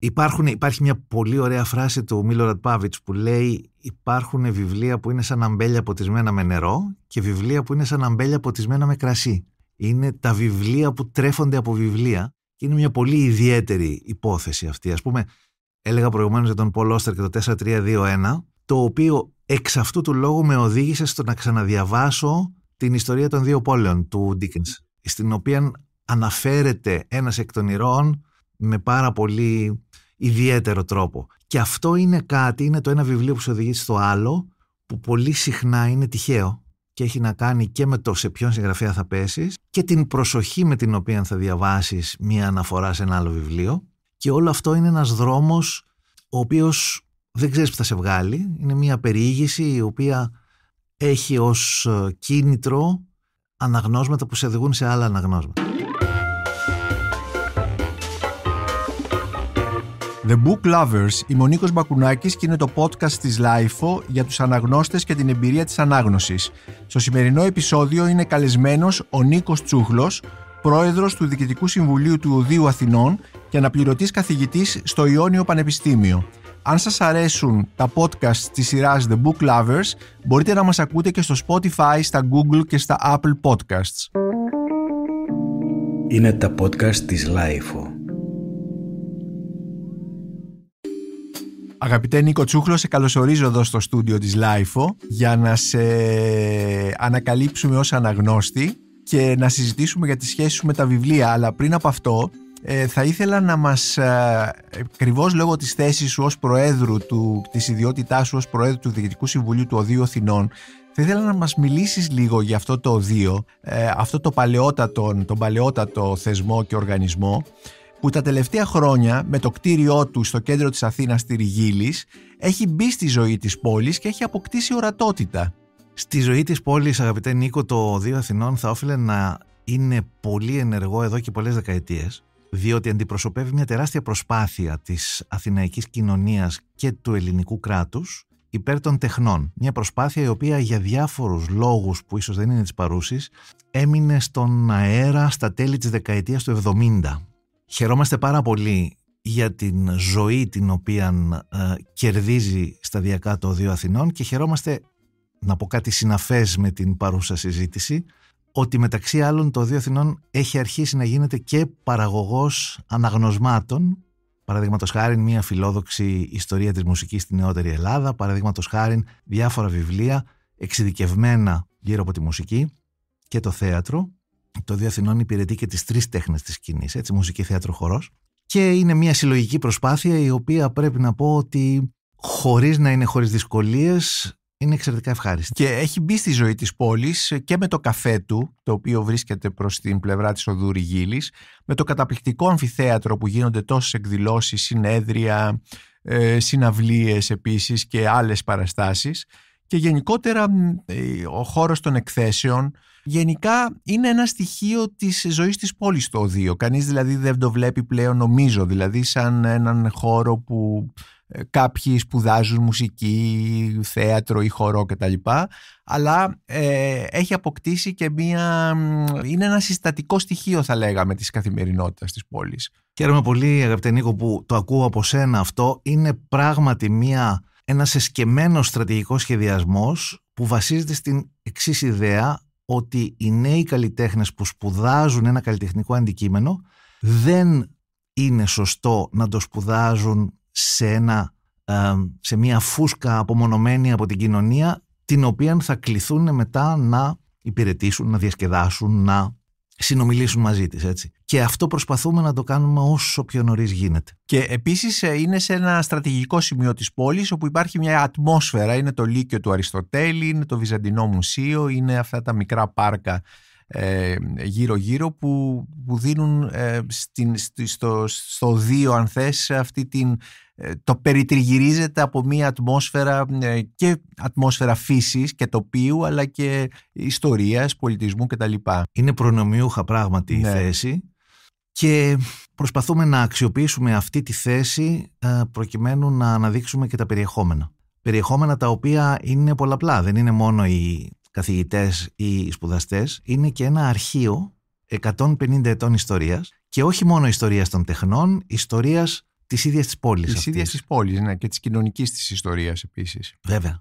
Υπάρχουν, υπάρχει μια πολύ ωραία φράση του Μίλο Ρατπάβιτ που λέει υπάρχουν βιβλία που είναι σαν αμπέλια ποτισμένα με νερό και βιβλία που είναι σαν αμπέλια ποτισμένα με κρασί. Είναι τα βιβλία που τρέφονται από βιβλία και είναι μια πολύ ιδιαίτερη υπόθεση αυτή. Ας πούμε, έλεγα προηγουμένως για τον Πολ Όστερ και το 4-3-2-1, το οποίο εξ αυτού του λόγου με οδήγησε στο να ξαναδιαβάσω την ιστορία των δύο πόλεων του Ντίκεν, στην οποία αναφέρεται ένας εκ των ηρών με πάρα πολύ ιδιαίτερο τρόπο. Και αυτό είναι κάτι, είναι το ένα βιβλίο που σου οδηγεί στο άλλο, που πολύ συχνά είναι τυχαίο και έχει να κάνει και με το σε ποιον συγγραφέα θα πέσεις και την προσοχή με την οποία θα διαβάσεις μία αναφορά σε ένα άλλο βιβλίο και όλο αυτό είναι ένας δρόμος ο οποίος δεν ξέρεις που θα σε βγάλει, είναι μία περιήγηση η οποία έχει ως ε, κίνητρο αναγνώσματα που σε οδηγούν σε άλλα αναγνώσματα. The Book Lovers, είμαι ο Νίκος και είναι το podcast της LIFO για τους αναγνώστες και την εμπειρία της ανάγνωσης. Στο σημερινό επεισόδιο είναι καλεσμένος ο Νίκος Τσούχλος, πρόεδρος του Διοικητικού Συμβουλίου του Οδείου Αθηνών και αναπληρωτής καθηγητής στο Ιόνιο Πανεπιστήμιο. Αν σας αρέσουν τα podcast της σειράς The Book Lovers, μπορείτε να μας ακούτε και στο Spotify, στα Google και στα Apple Podcasts. Είναι τα podcast της LIFO. Αγαπητέ Νίκο Τσούχλο, σε καλωσορίζω εδώ στο στούντιο της Λάιφο για να σε ανακαλύψουμε ως αναγνώστη και να συζητήσουμε για τις σχέσεις σου με τα βιβλία. Αλλά πριν από αυτό ε, θα ήθελα να μας, ε, ακριβώς λόγω της θέσης σου ως Προέδρου, του, της ιδιότητάς σου ως Προέδρου του Διοικητικού Συμβουλίου του Οδείου Αθηνών, θα ήθελα να μας μιλήσεις λίγο για αυτό το οδείο, ε, αυτό το παλαιότατο, τον παλαιότατο θεσμό και οργανισμό, που τα τελευταία χρόνια με το κτίριό του στο κέντρο της Αθήνας στη Ριγίλης έχει μπει στη ζωή της πόλης και έχει αποκτήσει ορατότητα. Στη ζωή της πόλης, αγαπητέ Νίκο, το Δύο Αθηνών θα όφιλε να είναι πολύ ενεργό εδώ και πολλές δεκαετίες διότι αντιπροσωπεύει μια τεράστια προσπάθεια της αθηναϊκής κοινωνίας και του ελληνικού κράτους υπέρ των τεχνών. Μια προσπάθεια η οποία για διάφορους λόγους που ίσως δεν είναι της παρούσης έμεινε στον αέρα στα τέλη της δεκαετίας του 70 Χαιρόμαστε πάρα πολύ για την ζωή την οποία ε, κερδίζει σταδιακά το δύο Αθηνών και χαιρόμαστε, να πω κάτι συναφές με την παρούσα συζήτηση, ότι μεταξύ άλλων το δύο Αθηνών έχει αρχίσει να γίνεται και παραγωγός αναγνωσμάτων Παραδείγματος χάρη, μια φιλόδοξη ιστορία της μουσικής στη νεότερη Ελλάδα. Παραδείγματος χάρη, διάφορα βιβλία εξειδικευμένα γύρω από τη μουσική και το θέατρο το Δύο Αθηνών υπηρετεί και τις τρεις τέχνες της σκηνής, έτσι, μουσική, θέατρο, χορός. Και είναι μια συλλογική προσπάθεια η οποία πρέπει να πω ότι χωρίς να είναι χωρίς δυσκολίες είναι εξαιρετικά ευχάριστη. Και έχει μπει στη ζωή της πόλης και με το καφέ του, το οποίο βρίσκεται προς την πλευρά της οδού Ριγίλης, με το καταπληκτικό αμφιθέατρο που γίνονται τόσες εκδηλώσεις, συνέδρια, συναυλίε συναυλίες επίσης και άλλες παραστάσεις. Και γενικότερα ε, ο χώρος των εκθέσεων, Γενικά είναι ένα στοιχείο της ζωής της πόλης το οδείο. Κανείς δηλαδή δεν το βλέπει πλέον νομίζω, δηλαδή σαν έναν χώρο που ε, κάποιοι σπουδάζουν μουσική, θέατρο ή χορό κτλ. Αλλά ε, έχει αποκτήσει και μία... είναι ένα συστατικό στοιχείο θα λέγαμε της καθημερινότητας της πόλης. Χαίρομαι πολύ αγαπητέ Νίκο που το ακούω από σένα αυτό. Είναι πράγματι μία, ένας εσκεμμένος στρατηγικός σχεδιασμός που βασίζεται στην εξής ιδέα ότι οι νέοι καλλιτέχνες που σπουδάζουν ένα καλλιτεχνικό αντικείμενο δεν είναι σωστό να το σπουδάζουν σε, ένα, ε, σε μια φούσκα απομονωμένη από την κοινωνία την οποία θα κληθούν μετά να υπηρετήσουν, να διασκεδάσουν, να συνομιλήσουν μαζί της έτσι. Και αυτό προσπαθούμε να το κάνουμε όσο πιο νωρίς γίνεται. Και επίσης ε, είναι σε ένα στρατηγικό σημείο της πόλης όπου υπάρχει μια ατμόσφαιρα, είναι το Λύκειο του Αριστοτέλη, είναι το Βυζαντινό Μουσείο, είναι αυτά τα μικρά πάρκα ε, γύρω-γύρω που, δίνουν ε, στην, στο, στο δύο αν θες αυτή την ε, το περιτριγυρίζεται από μια ατμόσφαιρα ε, και ατμόσφαιρα φύσης και τοπίου αλλά και ιστορίας, πολιτισμού κτλ. Είναι προνομιούχα πράγματι η ναι. θέση και προσπαθούμε να αξιοποιήσουμε αυτή τη θέση ε, προκειμένου να αναδείξουμε και τα περιεχόμενα. Περιεχόμενα τα οποία είναι πολλαπλά, δεν είναι μόνο οι καθηγητές ή οι σπουδαστές, είναι και ένα αρχείο 150 ετών ιστορίας και όχι μόνο ιστορίας των τεχνών, ιστορίας Τη ίδια τη πόλη. Τη ίδια τη πόλη, ναι, και τη κοινωνικής της ιστορίας επίσης. βέβαια.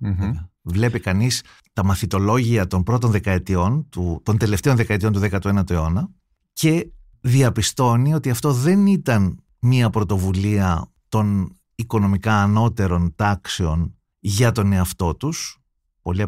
Βλέπει κανείς τα μαθητολόγια των πρώτων δεκαετιών, του, των τελευταίων δεκαετιών του 19ου αιώνα και διαπιστώνει ότι αυτό δεν ήταν μία πρωτοβουλία των οικονομικά ανώτερων τάξεων για τον εαυτό τους. Πολύ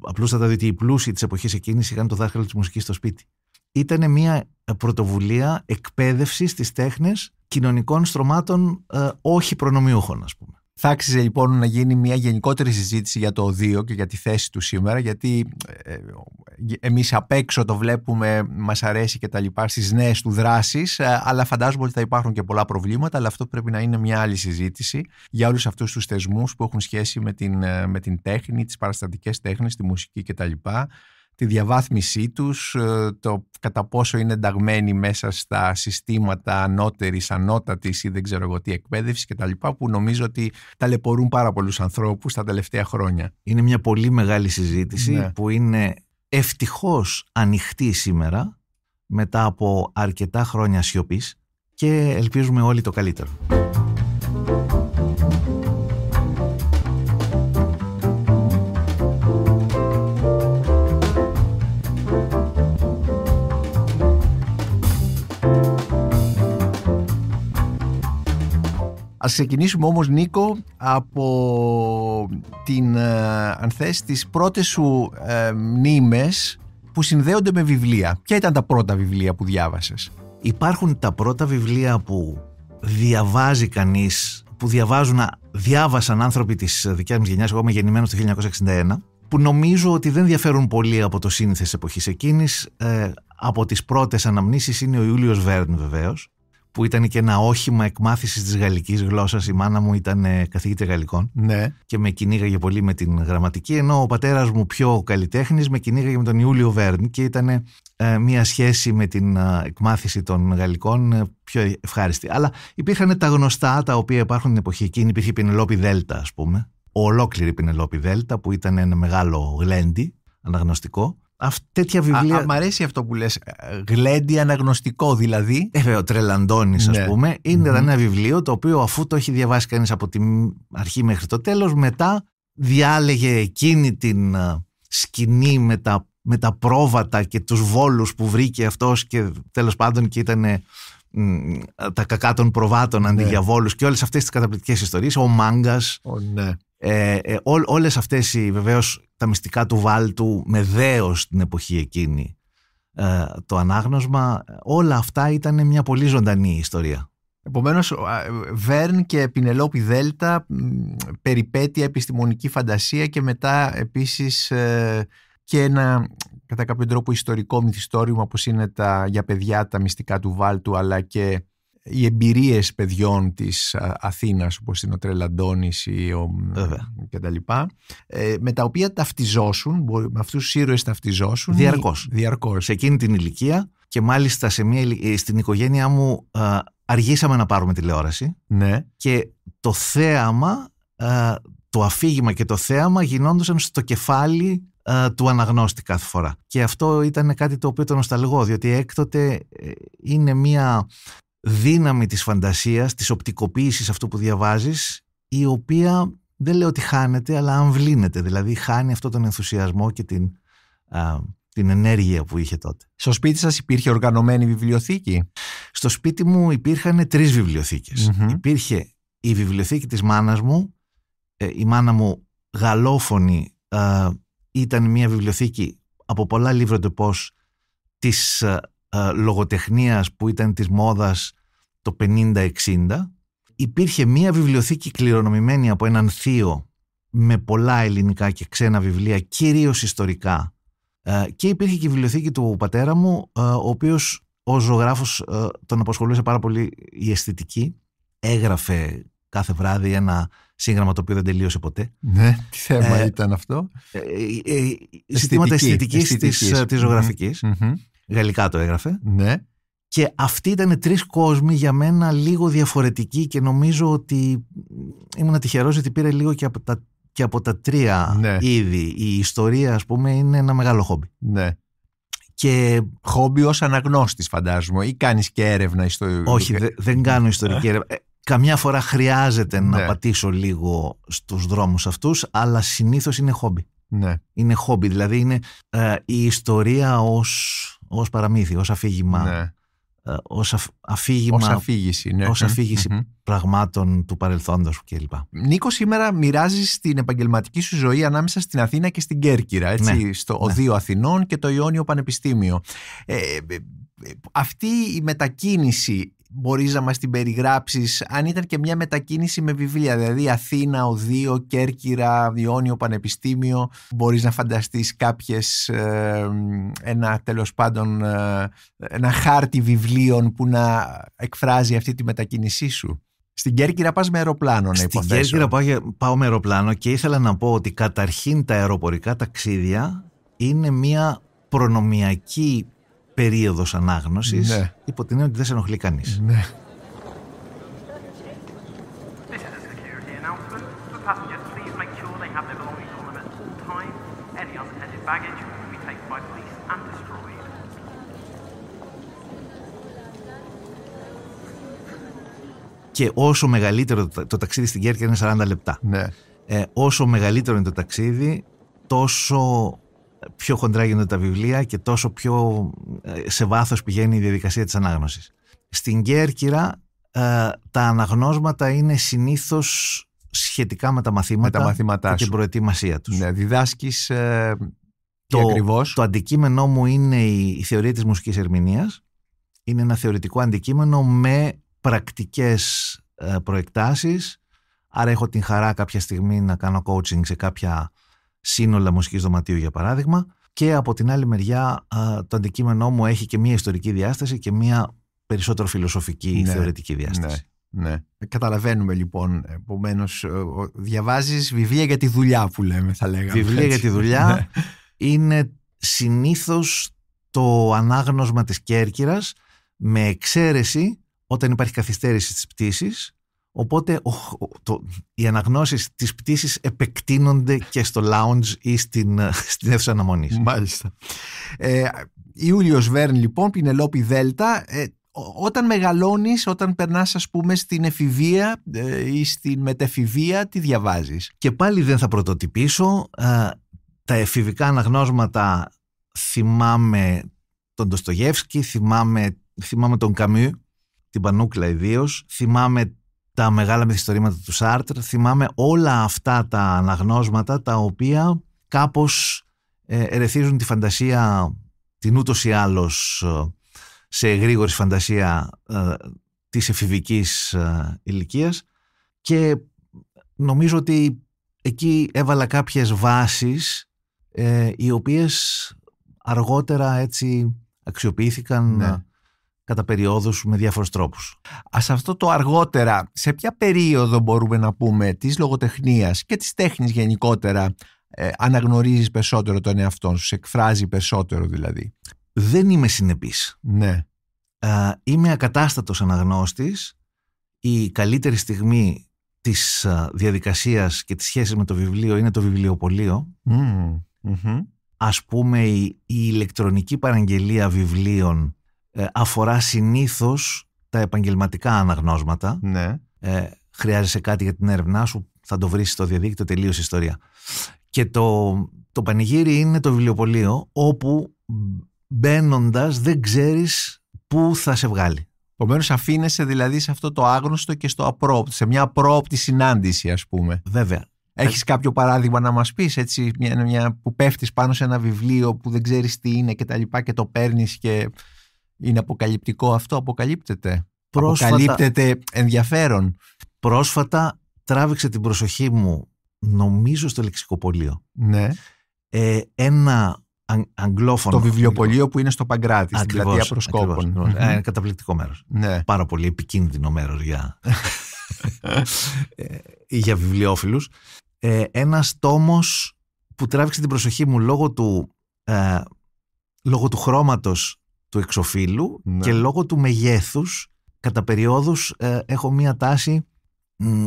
απλούστατα, διότι οι πλούσιοι της εποχής εκείνης είχαν το δάχτυλο της μουσικής στο σπίτι. Ήταν μία ε, πρωτοβουλία εκπαίδευσης της τέχνης κοινωνικών στρωμάτων ε, όχι προνομιούχων ας πούμε. Θα άξιζε λοιπόν να γίνει μια γενικότερη συζήτηση για το οδείο και για τη θέση του σήμερα γιατί εμεί εμείς απ' έξω το βλέπουμε, μας αρέσει και τα λοιπά στις νέες του δράσεις ε, αλλά φαντάζομαι ότι θα υπάρχουν και πολλά προβλήματα αλλά αυτό πρέπει να είναι μια άλλη συζήτηση για όλους αυτούς τους θεσμούς που έχουν σχέση με την, με την τέχνη, τις παραστατικές τέχνες, τη μουσική κτλ τη διαβάθμισή τους, ε, το κατά πόσο είναι ενταγμένοι μέσα στα συστήματα ανώτερης, ανώτατης ή δεν ξέρω εγώ τι εκπαίδευσης κτλ. που νομίζω ότι ταλαιπωρούν πάρα πολλούς ανθρώπους τα τελευταία χρόνια. Είναι μια πολύ μεγάλη συζήτηση ναι. που είναι ευτυχώς ανοιχτή σήμερα μετά από αρκετά χρόνια σιωπής και ελπίζουμε όλοι το καλύτερο. Ας ξεκινήσουμε όμως Νίκο από την, ε, αν θες, τις πρώτες σου ε, μνήμες που συνδέονται με βιβλία. Ποια ήταν τα πρώτα βιβλία που διάβασες? Υπάρχουν τα πρώτα βιβλία που διαβάζει κανείς, που διαβάζουν, διάβασαν άνθρωποι της δικιάς μου γενιάς, εγώ είμαι γεννημένος το 1961, που νομίζω ότι δεν διαφέρουν πολύ από το σύνηθες εποχής εκείνης. Ε, από τις πρώτες αναμνήσεις είναι ο Ιούλιος Βέρν βεβαίως, που ήταν και ένα όχημα εκμάθησης της γαλλικής γλώσσας. Η μάνα μου ήταν ε, καθηγήτρια γαλλικών. Ναι. Και με κυνήγαγε πολύ με την γραμματική. Ενώ ο πατέρας μου, πιο καλλιτέχνης, με κυνήγαγε με τον Ιούλιο Βέρν και ήταν ε, μία σχέση με την ε, εκμάθηση των γαλλικών πιο ευχάριστη. Αλλά υπήρχαν τα γνωστά τα οποία υπάρχουν την εποχή εκείνη. Υπήρχε η Πινελόπη Δέλτα, ας πούμε. Ολόκληρη Πινελόπη Δέλτα, που ήταν ένα μεγάλο γλέντι αναγνωστικό Αυ- βιβλία. Α, μ' αρέσει αυτό που λες. Ε, γλέντι αναγνωστικό δηλαδή. Ε, βέβαια, ο Τρελαντώνης, ναι. πούμε. Είναι ένα βιβλίο το οποίο αφού το έχει διαβάσει κανείς από την αρχή μέχρι το τέλος, μετά διάλεγε εκείνη την ε, σκηνή με τα, με τα πρόβατα και τους βόλους που βρήκε αυτός και τέλος πάντων και ήταν τα κακά των προβάτων αντί ναι. για βόλους και όλες αυτές τις καταπληκτικές ιστορίες. ο μάγκας. ναι ε, ε, όλες αυτές οι, βεβαίως τα μυστικά του Βάλτου με δέος την εποχή εκείνη ε, το ανάγνωσμα όλα αυτά ήταν μια πολύ ζωντανή ιστορία Επομένως Βέρν και Πινελόπη Δέλτα, περιπέτεια, επιστημονική φαντασία και μετά επίσης ε, και ένα κατά κάποιο τρόπο ιστορικό μυθιστόρημα όπως είναι τα, για παιδιά τα μυστικά του Βάλτου αλλά και οι εμπειρίες παιδιών της ε, Αθήνας όπως είναι ο Τρελαντώνης ή ο... και ε, με τα οποία ταυτιζόσουν, με αυτούς τους ήρωες ταυτιζόσουν διαρκώς. διαρκώς. Σε εκείνη την ηλικία και μάλιστα σε μια, ε, στην οικογένειά μου αργήσαμε να πάρουμε τηλεόραση ναι. και το θέαμα, το αφήγημα και το θέαμα γινόντουσαν στο κεφάλι του αναγνώστη κάθε φορά. Και αυτό ήταν κάτι το οποίο τον νοσταλγώ, διότι έκτοτε είναι μια δύναμη της φαντασίας, της οπτικοποίησης αυτού που διαβάζεις, η οποία δεν λέω ότι χάνεται, αλλά αμβλύνεται. Δηλαδή χάνει αυτόν τον ενθουσιασμό και την, την ενέργεια που είχε τότε. Στο σπίτι σας υπήρχε οργανωμένη βιβλιοθήκη? Στο σπίτι μου υπήρχαν τρεις βιβλιοθηκες Υπήρχε η βιβλιοθήκη της μάνας μου, ε, η μάνα μου γαλλόφωνη ε, ήταν μια βιβλιοθήκη από πολλά λίβρα, πώς της ε, ε, λογοτεχνίας που ήταν της μόδας το 50-60 υπήρχε μία βιβλιοθήκη κληρονομημένη από έναν θείο με πολλά ελληνικά και ξένα βιβλία, κυρίως ιστορικά. Ε, και υπήρχε και η βιβλιοθήκη του πατέρα μου, ε, ο οποίος ως ζωγράφος τον απασχολούσε πάρα πολύ η αισθητική. Έγραφε κάθε βράδυ ένα σύγγραμμα το οποίο δεν τελείωσε ποτέ. Ναι, τι θέμα ήταν αυτό. Ζητήματα αισθητικής, τη της, Γαλλικά το έγραφε. Ναι. Και αυτοί ήταν τρεις κόσμοι για μένα λίγο διαφορετικοί και νομίζω ότι ήμουν τυχερός ότι πήρε λίγο και από τα, και από τα τρία ναι. είδη. Η ιστορία ας πούμε είναι ένα μεγάλο χόμπι. Ναι. Και... Χόμπι ως αναγνώστης φαντάζομαι. Ή κάνεις και έρευνα ιστορία. Όχι, δεν κάνω ιστορική έρευνα. Καμιά φορά φαντάζομαι ή κανει και έρευνα ιστορική. Όχι δεν κάνω ιστορική έρευνα. Καμιά φορά χρειάζεται να ναι. πατήσω λίγο στους δρομου αυτου αλλά συνηθω είναι χόμπι. Ναι. Είναι χόμπι δηλαδή είναι ε, η ιστορία ως ως παραμύθι, ως αφήγημα, ναι. Ε, ως αφ, αφήγημα, αφήγηση, ναι. ως αφηγηση πραγμάτων του παρελθόντος κλπ. Νίκος, σήμερα μοιράζει την επαγγελματική σου ζωή ανάμεσα στην Αθήνα και στην Κέρκυρα, έτσι, ναι. στο ναι. Οδείο Αθηνών και το Ιόνιο Πανεπιστήμιο. Ε, ε, αυτή η μετακίνηση Μπορείς να μας την περιγράψεις αν ήταν και μια μετακίνηση με βιβλία δηλαδή Αθήνα, Οδείο, Κέρκυρα, Διόνιο, Πανεπιστήμιο μπορείς να φανταστείς κάποιες ε, ένα τέλος πάντων ε, ένα χάρτη βιβλίων που να εκφράζει αυτή τη μετακίνησή σου στην Κέρκυρα πας με αεροπλάνο να υποθέσω. Στην Κέρκυρα πάω, πάω με αεροπλάνο και ήθελα να πω ότι καταρχήν τα αεροπορικά ταξίδια είναι μια προνομιακή περίοδος ανάγνωσης ναι. υπό την έννοια ότι δεν σε ενοχλεί κανείς. Ναι. Και όσο μεγαλύτερο το ταξίδι στην Κέρκυρα είναι 40 λεπτά. Ναι. Ε, όσο μεγαλύτερο είναι το ταξίδι, τόσο πιο χοντρά γίνονται τα βιβλία και τόσο πιο ε, σε βάθος πηγαίνει η διαδικασία της ανάγνωσης. Στην Κέρκυρα ε, τα αναγνώσματα είναι συνήθως σχετικά με τα μαθήματα και την προετοιμασία τους. Ναι, διδάσκεις ε, το, ακριβώς. Το αντικείμενό μου είναι η, θεωρία της μουσικής ερμηνείας. Είναι ένα θεωρητικό αντικείμενο με πρακτικές ε, προεκτάσεις. Άρα έχω την χαρά κάποια στιγμή να κάνω coaching σε κάποια σύνολα μουσικής δωματίου για παράδειγμα και από την άλλη μεριά το αντικείμενό μου έχει και μια ιστορική διάσταση και μια περισσότερο φιλοσοφική ναι, θεωρητική ναι, διάσταση. Ναι, Καταλαβαίνουμε λοιπόν, επομένως, διαβάζεις βιβλία για τη δουλειά που λέμε θα λέγαμε. Βιβλία για τη δουλειά ναι. είναι συνήθως το ανάγνωσμα της Κέρκυρας με εξαίρεση όταν υπάρχει καθυστέρηση της πτήσεις Οπότε το, οι αναγνώσεις της πτήσης επεκτείνονται και στο lounge ή στην, ε, στην αίθουσα αναμονής. Μάλιστα. Ε, Ιούλιος Βέρν λοιπόν, Πινελόπη Δέλτα, ε, όταν μεγαλώνεις, όταν περνάς ας πούμε στην εφηβεία ε, ή στην μετεφηβεία, τι διαβάζεις. Και πάλι δεν θα πρωτοτυπήσω, τα εφηβικά αναγνώσματα θυμάμαι τον Ντοστογεύσκη, θυμάμαι, θυμάμαι τον Καμιού, την Πανούκλα ιδίως, θυμάμαι τα μεγάλα μυθιστορήματα του Σάρτρ. Θυμάμαι όλα αυτά τα αναγνώσματα τα οποία κάπως ε, ερεθίζουν τη φαντασία την ούτως ή άλλως ε, σε γρήγορη φαντασία ε, της εφηβικής ηλικίας και νομίζω ότι εκεί έβαλα κάποιες βάσεις οι οποίες αργότερα έτσι αξιοποιήθηκαν ναι κατά περιόδους με διάφορους τρόπους. Ας αυτό το αργότερα, σε ποια περίοδο μπορούμε να πούμε της λογοτεχνίας και της τέχνης γενικότερα ε, αναγνωρίζεις περισσότερο τον εαυτό σου, σε εκφράζει περισσότερο δηλαδή. Δεν είμαι συνεπής. Ναι. Ε, είμαι ακατάστατος αναγνώστης. Η καλύτερη στιγμή της διαδικασίας και της σχέσης με το βιβλίο είναι το βιβλιοπωλείο. Mm. Ας πούμε η ηλεκτρονική παραγγελία βιβλίων ε, αφορά συνήθως τα επαγγελματικά αναγνώσματα. Ναι. Ε, χρειάζεσαι κάτι για την έρευνά σου, θα το βρεις στο διαδίκτυο, τελείωσε ιστορία. Και το, το πανηγύρι είναι το βιβλιοπωλείο όπου μπαίνοντας δεν ξέρεις πού θα σε βγάλει. Επομένως, αφήνεσαι δηλαδή σε αυτό το άγνωστο και στο απρόπτη, σε μια απρόπτη συνάντηση, ας πούμε. Βέβαια. Έχεις κάποιο παράδειγμα να μας πεις, έτσι, μια, μια, που πέφτεις πάνω σε ένα βιβλίο που δεν ξέρεις τι είναι και τα λοιπά και το παίρνεις και είναι αποκαλυπτικό αυτό, αποκαλύπτεται. Πρόσφατα... Αποκαλύπτεται ενδιαφέρον. Πρόσφατα τράβηξε την προσοχή μου, νομίζω στο λεξικοπολείο. Ναι. Ε, ένα αγγλόφωνο. Το βιβλιοπωλείο που είναι στο Παγκράτη, στην πλατεία Προσκόπων. Ε, ένα καταπληκτικό μέρος. Ναι. Πάρα πολύ επικίνδυνο μέρος για, ε, για βιβλιοφίλου. Ε, ένας τόμος που τράβηξε την προσοχή μου λόγω του, ε, λόγω του χρώματος του εξοφύλου ναι. και λόγω του μεγέθους κατά περιόδους ε, έχω μία τάση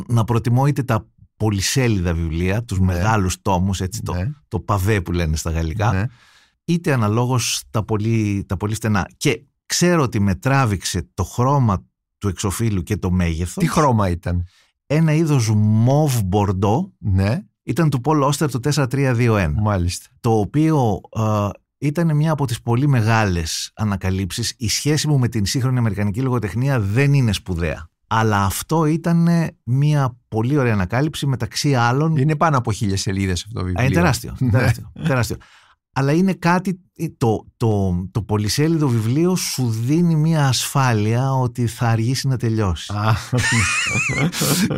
να προτιμώ είτε τα πολυσέλιδα βιβλία, τους ναι. μεγάλους τόμους, έτσι, το, ναι. το παβέ που λένε στα γαλλικά, ναι. είτε αναλόγως τα πολύ, τα πολύ στενά. Και ξέρω ότι με τράβηξε το χρώμα του εξοφύλου και το μέγεθος. Τι χρώμα ήταν? Ένα είδος μοβ μπορντό. Ναι. Ήταν του Πολ Όστερ το 4321. Μάλιστα. Το οποίο ε, ήταν μια από τις πολύ μεγάλες ανακαλύψεις. Η σχέση μου με την σύγχρονη αμερικανική λογοτεχνία δεν είναι σπουδαία. Αλλά αυτό ήταν μια πολύ ωραία ανακάλυψη μεταξύ άλλων. Είναι πάνω από χίλιες σελίδες αυτό το βιβλίο. Είναι τεράστιο. Ναι. τεράστιο, τεράστιο. Αλλά είναι κάτι. Το, το, το πολυσέλιδο βιβλίο σου δίνει μια ασφάλεια ότι θα αργήσει να τελειώσει.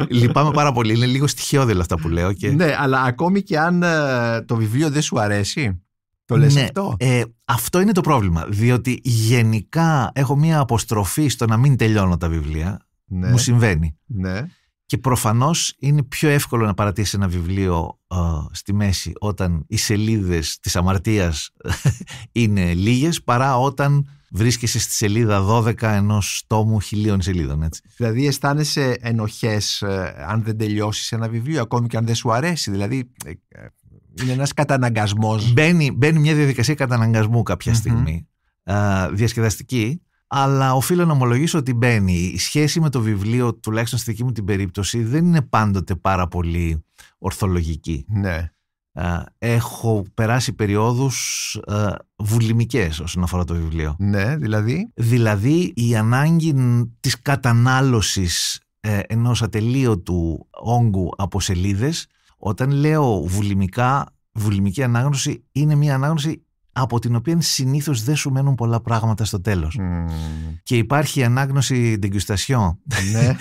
Λυπάμαι πάρα πολύ. Είναι λίγο στοιχειώδη αυτά που λέω. Ναι, αλλά ακόμη και αν ε, το βιβλίο δεν σου αρέσει, το λες ναι, αυτό. Ε, αυτό είναι το πρόβλημα. Διότι γενικά έχω μία αποστροφή στο να μην τελειώνω τα βιβλία. Ναι. Μου συμβαίνει. Ναι. Και προφανώς είναι πιο εύκολο να παρατήσει ένα βιβλίο ε, στη μέση όταν οι σελίδες της αμαρτίας ε, είναι λίγες παρά όταν βρίσκεσαι στη σελίδα 12 ενός τόμου χιλίων σελίδων. Έτσι. Δηλαδή, αισθάνεσαι ενοχές ε, αν δεν τελειώσεις ένα βιβλίο, ακόμη και αν δεν σου αρέσει. Δηλαδή, είναι ένας καταναγκασμός. Μπαίνει, μια διαδικασία καταναγκασμού κάποια α, διασκεδαστική, αλλά οφείλω να ομολογήσω ότι μπαίνει. Η σχέση με το βιβλίο, τουλάχιστον στη δική μου την περίπτωση, δεν είναι πάντοτε πάρα πολύ ορθολογική. Ναι. Α, έχω περάσει περιόδους βουλιμικές όσον αφορά το βιβλίο. Ναι, δηλαδή. Δηλαδή η ανάγκη της κατανάλωσης ε, ενός ατελείωτου όγκου από σελίδες όταν λέω βουλημικά, βουλημική ανάγνωση είναι μια ανάγνωση από την οποία συνήθως δεν σου μένουν πολλά πράγματα στο τέλος. Και υπάρχει η ανάγνωση degustation. Ναι,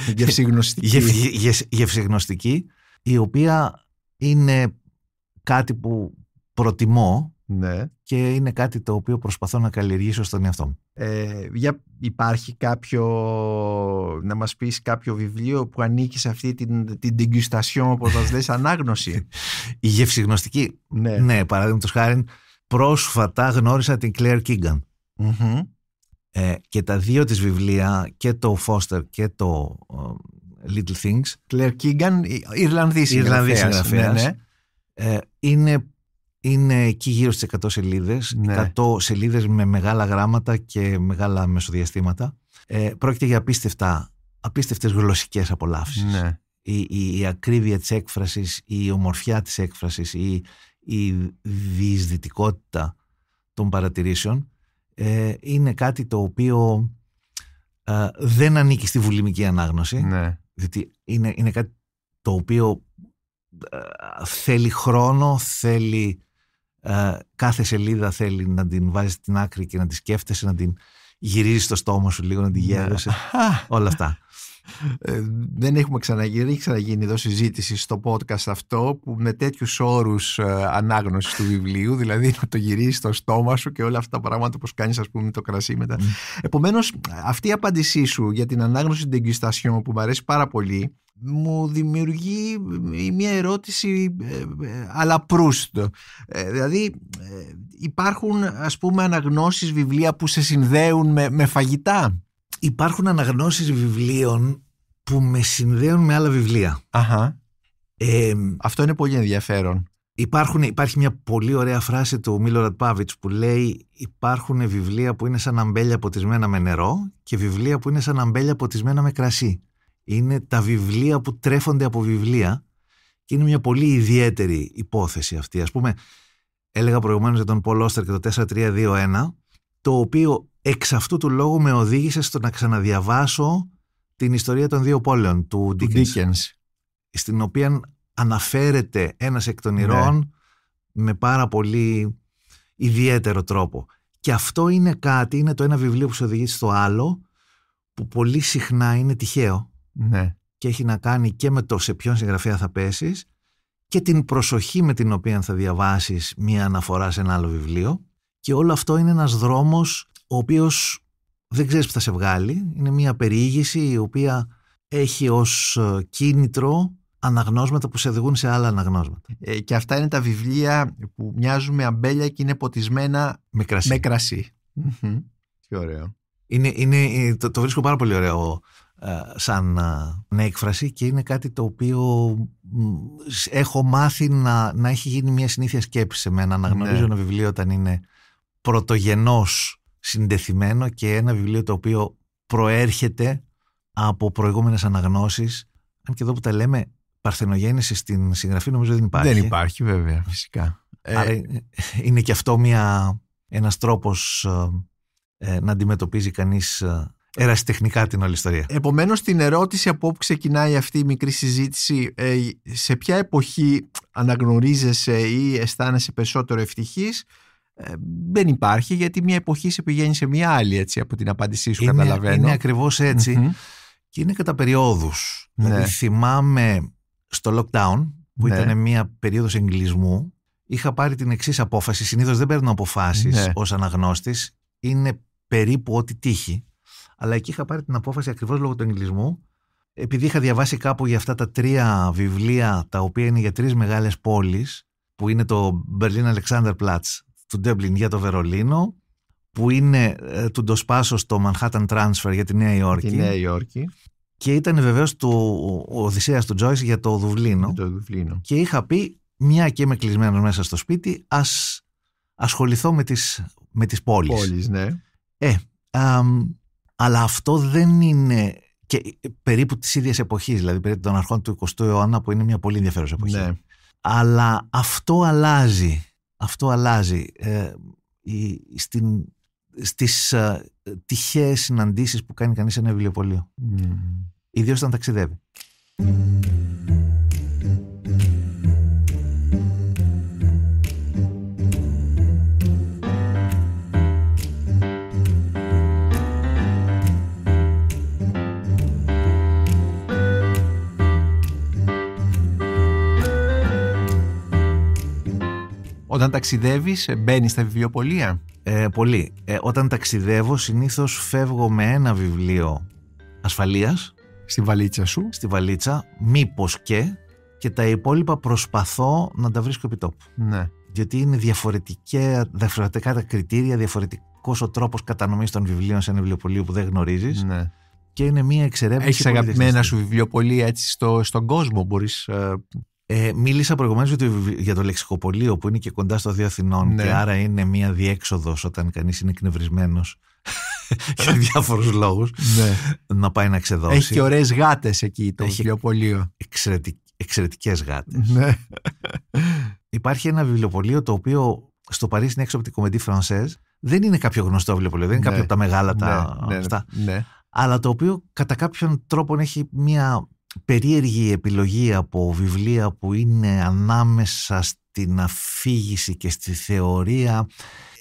γευσιγνωστική. η οποία είναι κάτι που προτιμώ ναι. και είναι κάτι το οποίο προσπαθώ να καλλιεργήσω στον εαυτό μου. Ε, για, υπάρχει κάποιο, να μας πεις κάποιο βιβλίο που ανήκει σε αυτή την, την degustation, όπως μας λες, ανάγνωση. Η γευσιγνωστική. Ναι, ναι παραδείγματος χάρη, πρόσφατα γνώρισα την Claire Keegan. Ε, και τα δύο της βιβλία, και το Foster και το ε, Little Things. Claire Keegan, Ιρλανδής συγγραφέας. Ναι, ναι. Ε, είναι είναι εκεί γύρω στις 100 σελίδες, 100 ναι. σελίδες με μεγάλα γράμματα και μεγάλα μεσοδιαστήματα. Ε, πρόκειται για απίστευτα, απίστευτες γλωσσικές απολαύσεις. Ναι. Η, η, ακρίβεια της έκφρασης, η ομορφιά της έκφρασης, η, η διεισδυτικότητα των παρατηρήσεων ε, είναι κάτι το οποίο ε, δεν ανήκει στη βουλημική ανάγνωση ναι. διότι είναι, είναι κάτι το οποίο ε, θέλει χρόνο, θέλει ε, κάθε σελίδα θέλει να την βάζεις στην άκρη και να τη σκέφτεσαι, να την γυρίζεις στο στόμα σου λίγο, να την ναι. γέρεσαι. όλα αυτά. Ε, δεν έχουμε ξαναγίνει, έχει ξαναγίνει εδώ συζήτηση στο podcast αυτό που με τέτοιους όρους ε, ανάγνωσης του βιβλίου, δηλαδή να το γυρίσεις στο στόμα σου και όλα αυτά τα πράγματα που κάνεις ας πούμε το κρασί μετά. Mm. Επομένως αυτή η απάντησή σου για την ανάγνωση των εγκυστασιών που μου αρέσει πάρα πολύ μου δημιουργεί μια ερώτηση ε, ε, αλλά προύστο. Ε, δηλαδή υπάρχουν ας πούμε αναγνώσεις βιβλία που σε συνδέουν με, με φαγητά. Υπάρχουν αναγνώσεις βιβλίων που με συνδέουν με άλλα βιβλία. Αχα. Αυτό είναι πολύ ενδιαφέρον. Υπάρχουν, υπάρχει μια πολύ ωραία φράση του Μίλορατ Πάβιτς που λέει υπάρχουν βιβλία που είναι σαν αμπέλια ποτισμένα με νερό και βιβλία που είναι σαν αμπέλια ποτισμένα με κρασί είναι τα βιβλία που τρέφονται από βιβλία και είναι μια πολύ ιδιαίτερη υπόθεση αυτή. Ας πούμε, έλεγα προηγουμένως για τον Πολ Όστερ και το 4321, το οποίο εξ αυτού του λόγου με οδήγησε στο να ξαναδιαβάσω την ιστορία των δύο πόλεων του Dickens, στην οποία αναφέρεται ένας εκ των ναι. ηρών με πάρα πολύ ιδιαίτερο τρόπο. Και αυτό είναι κάτι, είναι το ένα βιβλίο που σε οδηγεί στο άλλο, που πολύ συχνά είναι τυχαίο ναι. και έχει να κάνει και με το σε ποιον συγγραφέα θα πέσεις και την προσοχή με την οποία θα διαβάσεις μία αναφορά σε ένα άλλο βιβλίο και όλο αυτό είναι ένας δρόμος ο οποίος δεν ξέρεις που θα σε βγάλει. Είναι μία περιήγηση η οποία έχει ως ε, κίνητρο αναγνώσματα που σε οδηγούν σε άλλα αναγνώσματα. Ε, και αυτά είναι τα βιβλία που μοιάζουν με αμπέλια και είναι ποτισμένα με κρασί. Με κρασι Τι ωραίο. Ε, το βρίσκω πάρα πολύ ωραίο ε, σαν να ε, έκφραση και είναι κάτι το οποίο έχω μάθει να, να έχει γίνει μια συνήθεια σκέψη σε μένα. Αναγνωρίζω ναι. ένα βιβλίο όταν είναι πρωτογενός συντεθειμένο και ένα βιβλίο το οποίο προέρχεται από προηγούμενες αναγνώσεις αν και εδώ που τα λέμε παρθενογέννηση στην συγγραφή νομίζω δεν υπάρχει. Δεν υπάρχει βέβαια φυσικά. Ε, είναι και αυτό μια, ένας τρόπος να αντιμετωπίζει κανείς ερασιτεχνικά την όλη ιστορία. Επομένως, την ερώτηση από όπου ξεκινάει αυτή η μικρή συζήτηση, ε, σε ποια εποχή αναγνωρίζεσαι ή αισθάνεσαι περισσότερο ευτυχής, ε, δεν υπάρχει γιατί μια εποχή σε πηγαίνει σε μια άλλη έτσι από την απάντησή σου είναι, καταλαβαίνω. Είναι ακριβώς και είναι κατά περιόδους. Ναι. Δηλαδή θυμάμαι στο lockdown που ναι. ήταν μια περίοδος εγκλισμού είχα πάρει την εξής απόφαση, συνήθως δεν παίρνω αποφάσεις ναι. ως αναγνώστης, είναι περίπου ό,τι τύχει αλλά εκεί είχα πάρει την απόφαση ακριβώς λόγω του εγκλισμού, Επειδή είχα διαβάσει κάπου για αυτά τα τρία βιβλία, τα οποία είναι για τρεις μεγάλες πόλεις, που είναι το Berlin Alexanderplatz του Ντέμπλιν για το Βερολίνο, που είναι ε, του Ντοσπάσο στο Manhattan Transfer για τη Νέα Υόρκη. Τη Νέα Υόρκη. Και ήταν βεβαίως ο Οδυσσέας του Τζοι για το Δουβλίνο. το Δουβλίνο. Και είχα πει, μια και είμαι κλεισμένος μέσα στο σπίτι, ας ασχοληθώ με τις με τις πόλεις. Πόλεις, ναι. Ε, α, αλλά αυτό δεν είναι και περίπου της ίδιας εποχής, δηλαδή περίπου των αρχών του 20ου αιώνα, που είναι μια πολύ ενδιαφέρουσα εποχή. Ναι. Αλλά αυτό αλλάζει. Αυτό αλλάζει. Ε, στην, στις ε, τυχαίες συναντήσεις που κάνει κανείς σε ένα βιβλιοπωλείο. Mm. Ιδίως όταν ταξιδεύει. Όταν ταξιδεύεις ε, μπαίνεις στα βιβλιοπολία. Ε, πολύ. Ε, όταν ταξιδεύω συνήθως φεύγω με ένα βιβλίο ασφαλείας. Στη βαλίτσα σου. Στη βαλίτσα, μήπως και. Και τα υπόλοιπα προσπαθώ να τα βρίσκω επί Ναι. Γιατί είναι διαφορετικά, διαφορετικά τα κριτήρια, διαφορετικός ο τρόπος κατανομής των βιβλίων σε ένα βιβλιοπωλείο που δεν γνωρίζεις. Ναι. Και είναι μια εξερεύνηση. Έχει αγαπημένα σου βιβλιοπολία έτσι στο, στον κόσμο. Μπορείς ε, ε, μίλησα προηγουμένως για το λεξικοπολείο που είναι και κοντά στο Δύο Αθηνών ναι. και άρα είναι μια διέξοδος όταν κανείς είναι εκνευρισμένος για διάφορους λόγους ναι. να πάει να ξεδώσει. Έχει και ωραίες γάτες εκεί το βιβλιοπωλείο. Εξαιρετικές γάτες. Ναι. Υπάρχει ένα βιβλιοπωλείο το οποίο στο Παρίσι είναι έξω από την Κομεντή Φρανσέζ. Δεν είναι κάποιο γνωστό βιβλιοπωλείο, δεν είναι ναι. κάποιο από τα μεγάλα τα. Ναι, ναι, αυτά, ναι. αλλά το οποίο κατά κάποιον τρόπο έχει μια περίεργη επιλογή από βιβλία που είναι ανάμεσα στην αφήγηση και στη θεωρία.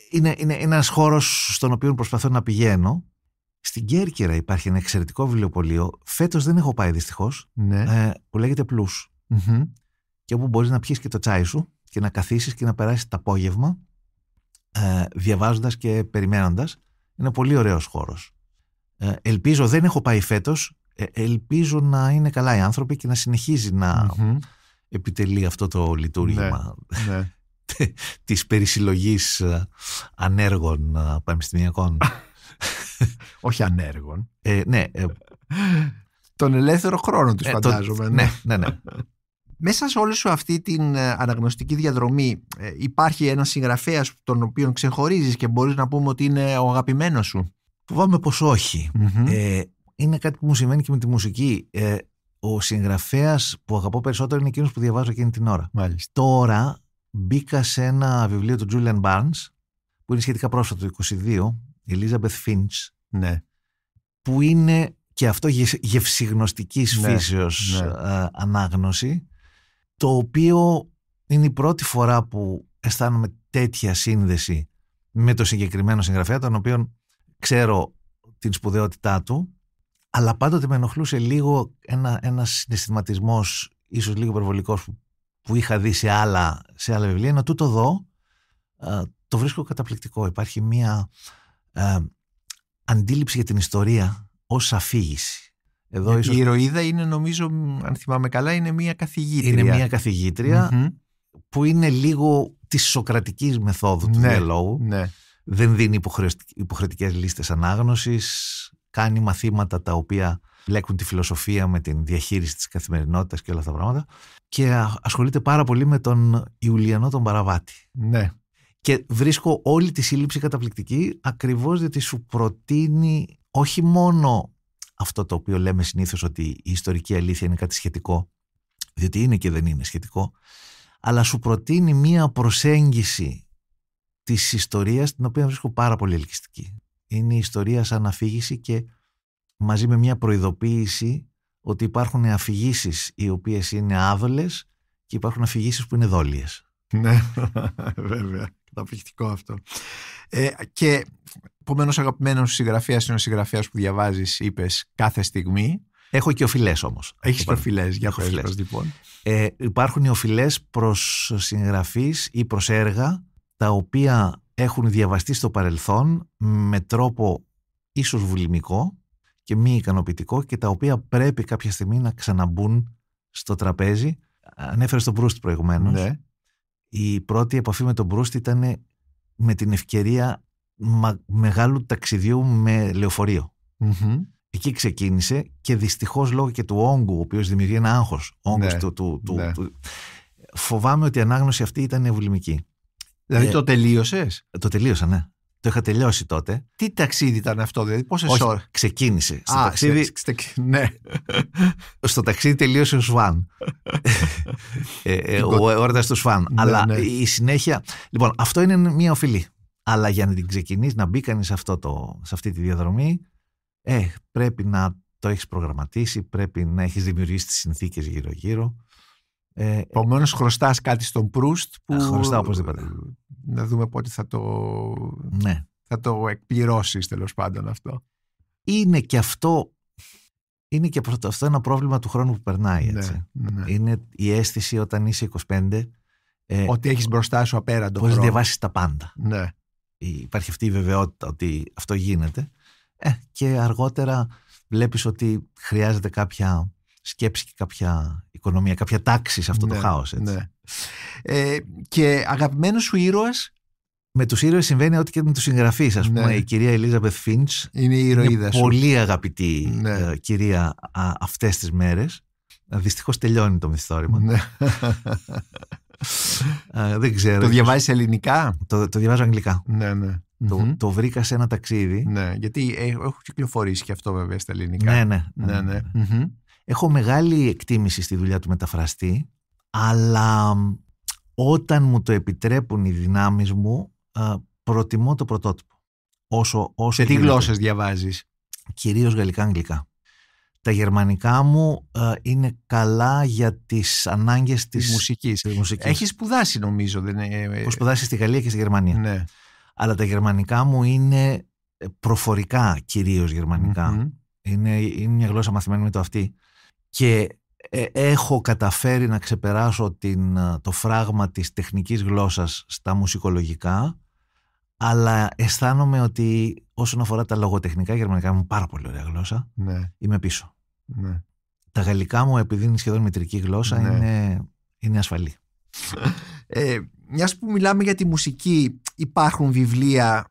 Είναι, είναι, ένας χώρος στον οποίο προσπαθώ να πηγαίνω. Στην Κέρκυρα υπάρχει ένα εξαιρετικό βιβλιοπωλείο. Φέτος δεν έχω πάει δυστυχώς, ναι. ε, που λέγεται Plus. Και όπου μπορείς να πιεις και το τσάι σου και να καθίσεις και να περάσεις το απόγευμα ε, διαβάζοντας και περιμένοντας. Είναι πολύ ωραίος χώρος. Ε, ελπίζω δεν έχω πάει φέτος ε, ελπίζω να είναι καλά οι άνθρωποι και να συνεχίζει να επιτελεί αυτό το λειτουργήμα ναι, ναι. της περισυλλογής ε, ανέργων ε, πανεπιστημιακών. Όχι ανέργων. ναι. Τον ελεύθερο χρόνο τους φαντάζομαι. ναι, ναι, ναι. ναι. Μέσα σε όλη σου αυτή την αναγνωστική διαδρομή υπάρχει ένα συγγραφέας τον οποίον ξεχωρίζεις και μπορείς να πούμε ότι είναι ο αγαπημένος σου. Φοβάμαι πως οχι Ε, είναι κάτι που μου σημαίνει και με τη μουσική. Ε, ο συγγραφέας που αγαπώ περισσότερο είναι εκείνος που διαβάζω εκείνη την ώρα. Μάλιστα. Τώρα μπήκα σε ένα βιβλίο του Julian Barnes, που είναι σχετικά πρόσφατο, το 22, Elizabeth Finch. Ναι. Που είναι και αυτό γευσυγνωστική ναι, φύσεως ναι. Ε, ανάγνωση, το οποίο είναι η πρώτη φορά που αισθάνομαι τέτοια σύνδεση με το συγκεκριμένο συγγραφέα, τον οποίον ξέρω την σπουδαιότητά του αλλά πάντοτε με ενοχλούσε λίγο ένα, ένας συναισθηματισμός ίσως λίγο υπερβολικός, που, είχα δει σε άλλα, σε άλλα βιβλία. Ενώ τούτο εδώ ε, το βρίσκω καταπληκτικό. Υπάρχει μια ε, αντίληψη για την ιστορία ως αφήγηση. Εδώ ε, Η ηρωίδα είναι νομίζω, αν θυμάμαι καλά, είναι μια καθηγήτρια. Είναι μια καθηγητρια που είναι λίγο της σοκρατικής μεθόδου του ναι, διαλόγου. Ναι. Δεν δίνει υποχρεωτικές λίστες ανάγνωσης κάνει μαθήματα τα οποία μπλέκουν τη φιλοσοφία με την διαχείριση της καθημερινότητας και όλα αυτά τα πράγματα και ασχολείται πάρα πολύ με τον Ιουλιανό τον Παραβάτη. Ναι. Και βρίσκω όλη τη σύλληψη καταπληκτική ακριβώς διότι σου προτείνει όχι μόνο αυτό το οποίο λέμε συνήθως ότι η ιστορική αλήθεια είναι κάτι σχετικό, διότι είναι και δεν είναι σχετικό, αλλά σου προτείνει μία προσέγγιση της ιστορίας την οποία βρίσκω πάρα πολύ ελκυστική είναι η ιστορία σαν αφήγηση και μαζί με μια προειδοποίηση ότι υπάρχουν αφηγήσεις οι οποίες είναι άβολε και υπάρχουν αφηγήσεις που είναι δόλιες. Ναι, βέβαια. Καταπληκτικό αυτό. Ε, και επομένως, αγαπημένο συγγραφέας είναι ο συγγραφέας που διαβάζεις, είπες, κάθε στιγμή. Έχω και οφειλές όμως. Έχεις και οφειλές, για πες, λοιπόν. Ε, υπάρχουν οι οφειλές προς συγγραφείς ή προς έργα τα οποία έχουν διαβαστεί στο παρελθόν με τρόπο ίσως βουλημικό και μη ικανοποιητικό και τα οποία πρέπει κάποια στιγμή να ξαναμπούν στο τραπέζι. Ανέφερες στον Προύστ προηγουμένως. Ναι. Η πρώτη επαφή με τον Προύστ ήταν με την ευκαιρία μεγάλου ταξιδιού με λεωφορειο Εκεί ξεκίνησε και δυστυχώς λόγω και του όγκου, ο οποίος δημιουργεί ένα άγχος. Ναι. Του, ναι. του, φοβάμαι ότι η ανάγνωση αυτή ήταν βουλημική. Δηλαδή ναι. το τελείωσες. Ε, το τελείωσα, ναι. Το είχα τελειώσει τότε. Τι ταξίδι ήταν αυτό, δηλαδή, πόσες ώρες. Ξεκίνησε. Στο ταξίδι. ναι. στο ταξίδι τελείωσε ο Σφάν. ε, ε λοιπόν, ο έρωτα του Σβάν. Ναι, Αλλά ναι. η συνέχεια. Λοιπόν, αυτό είναι μία οφειλή. Αλλά για να την ξεκινήσεις, να μπει κανείς σε, σε αυτή τη διαδρομή, ε, πρέπει να το έχεις προγραμματίσει, πρέπει να έχεις δημιουργήσει τις συνθήκες γύρω-γύρω. Ε, Επομένως, χρωστάς κάτι στον Προύστ. Που... Ε, χρωστά οπωσδήποτε. Να δούμε πότε θα το, ναι. θα το εκπληρώσεις τέλος πάντων αυτό. Είναι και αυτό. Είναι και αυτό ένα πρόβλημα του χρόνου που περνάει. Ναι, έτσι. Ναι. Είναι η αίσθηση όταν είσαι 25. Ε, ότι έχεις μπροστά σου απέραντο. Πώς διαβάσεις τα πάντα. Ναι. Ε, υπάρχει αυτή η βεβαιότητα ότι αυτό γίνεται. Ε, και αργότερα βλέπεις ότι χρειάζεται κάποια σκέψη και κάποια οικονομία, κάποια τάξη σε αυτό το ναι, χάος. Ναι. Ε, και αγαπημένος σου ήρωας, με τους ήρωες συμβαίνει ό,τι και με τους συγγραφείς. ας πούμε, ναι. η κυρία Ελίζαμπεθ Φίντ. είναι η ηρωίδα σου. πολύ αγαπητή ναι. ε, κυρία αυτέ αυτές τις μέρες. Ε, Δυστυχώς τελειώνει το μυθιστόρημα. Ναι. Ε, δεν ξέρω. Το διαβάζεις ελληνικά. Το, το διαβάζω αγγλικά. Ναι, ναι. Το, το βρήκα σε ένα ταξίδι. Ναι, γιατί έχω κυκλοφορήσει και αυτό βέβαια στα ελληνικά. Ναι, ναι. ναι, ναι. Έχω μεγάλη εκτίμηση στη δουλειά του μεταφραστή, αλλά όταν μου το επιτρέπουν οι δυνάμεις μου, προτιμώ το πρωτότυπο. Όσο, όσο Σε τι γλώσσες διαβάζεις? Κυρίως γαλλικά-αγγλικά. Τα γερμανικά μου είναι καλά για τις ανάγκες της, μουσικής. Έχεις σπουδάσει νομίζω. Δεν... Ε, ε, Έχω σπουδάσει στη Γαλλία και στη Γερμανία. Ναι. Αλλά τα γερμανικά μου είναι κυρίω κυρίως Είναι, είναι μια γλώσσα μαθημένη με το αυτή και ε, έχω καταφέρει να ξεπεράσω την, ε, το φράγμα της τεχνικής γλώσσας στα μουσικολογικά αλλά αισθάνομαι ότι όσον αφορά τα λογοτεχνικά γερμανικά μου πάρα πολύ ωραία γλώσσα ναι. είμαι πίσω ναι. τα γαλλικά μου επειδή είναι σχεδόν μητρική γλώσσα ναι. είναι, ασφαλή ε, μιας που μιλάμε για τη μουσική υπάρχουν βιβλία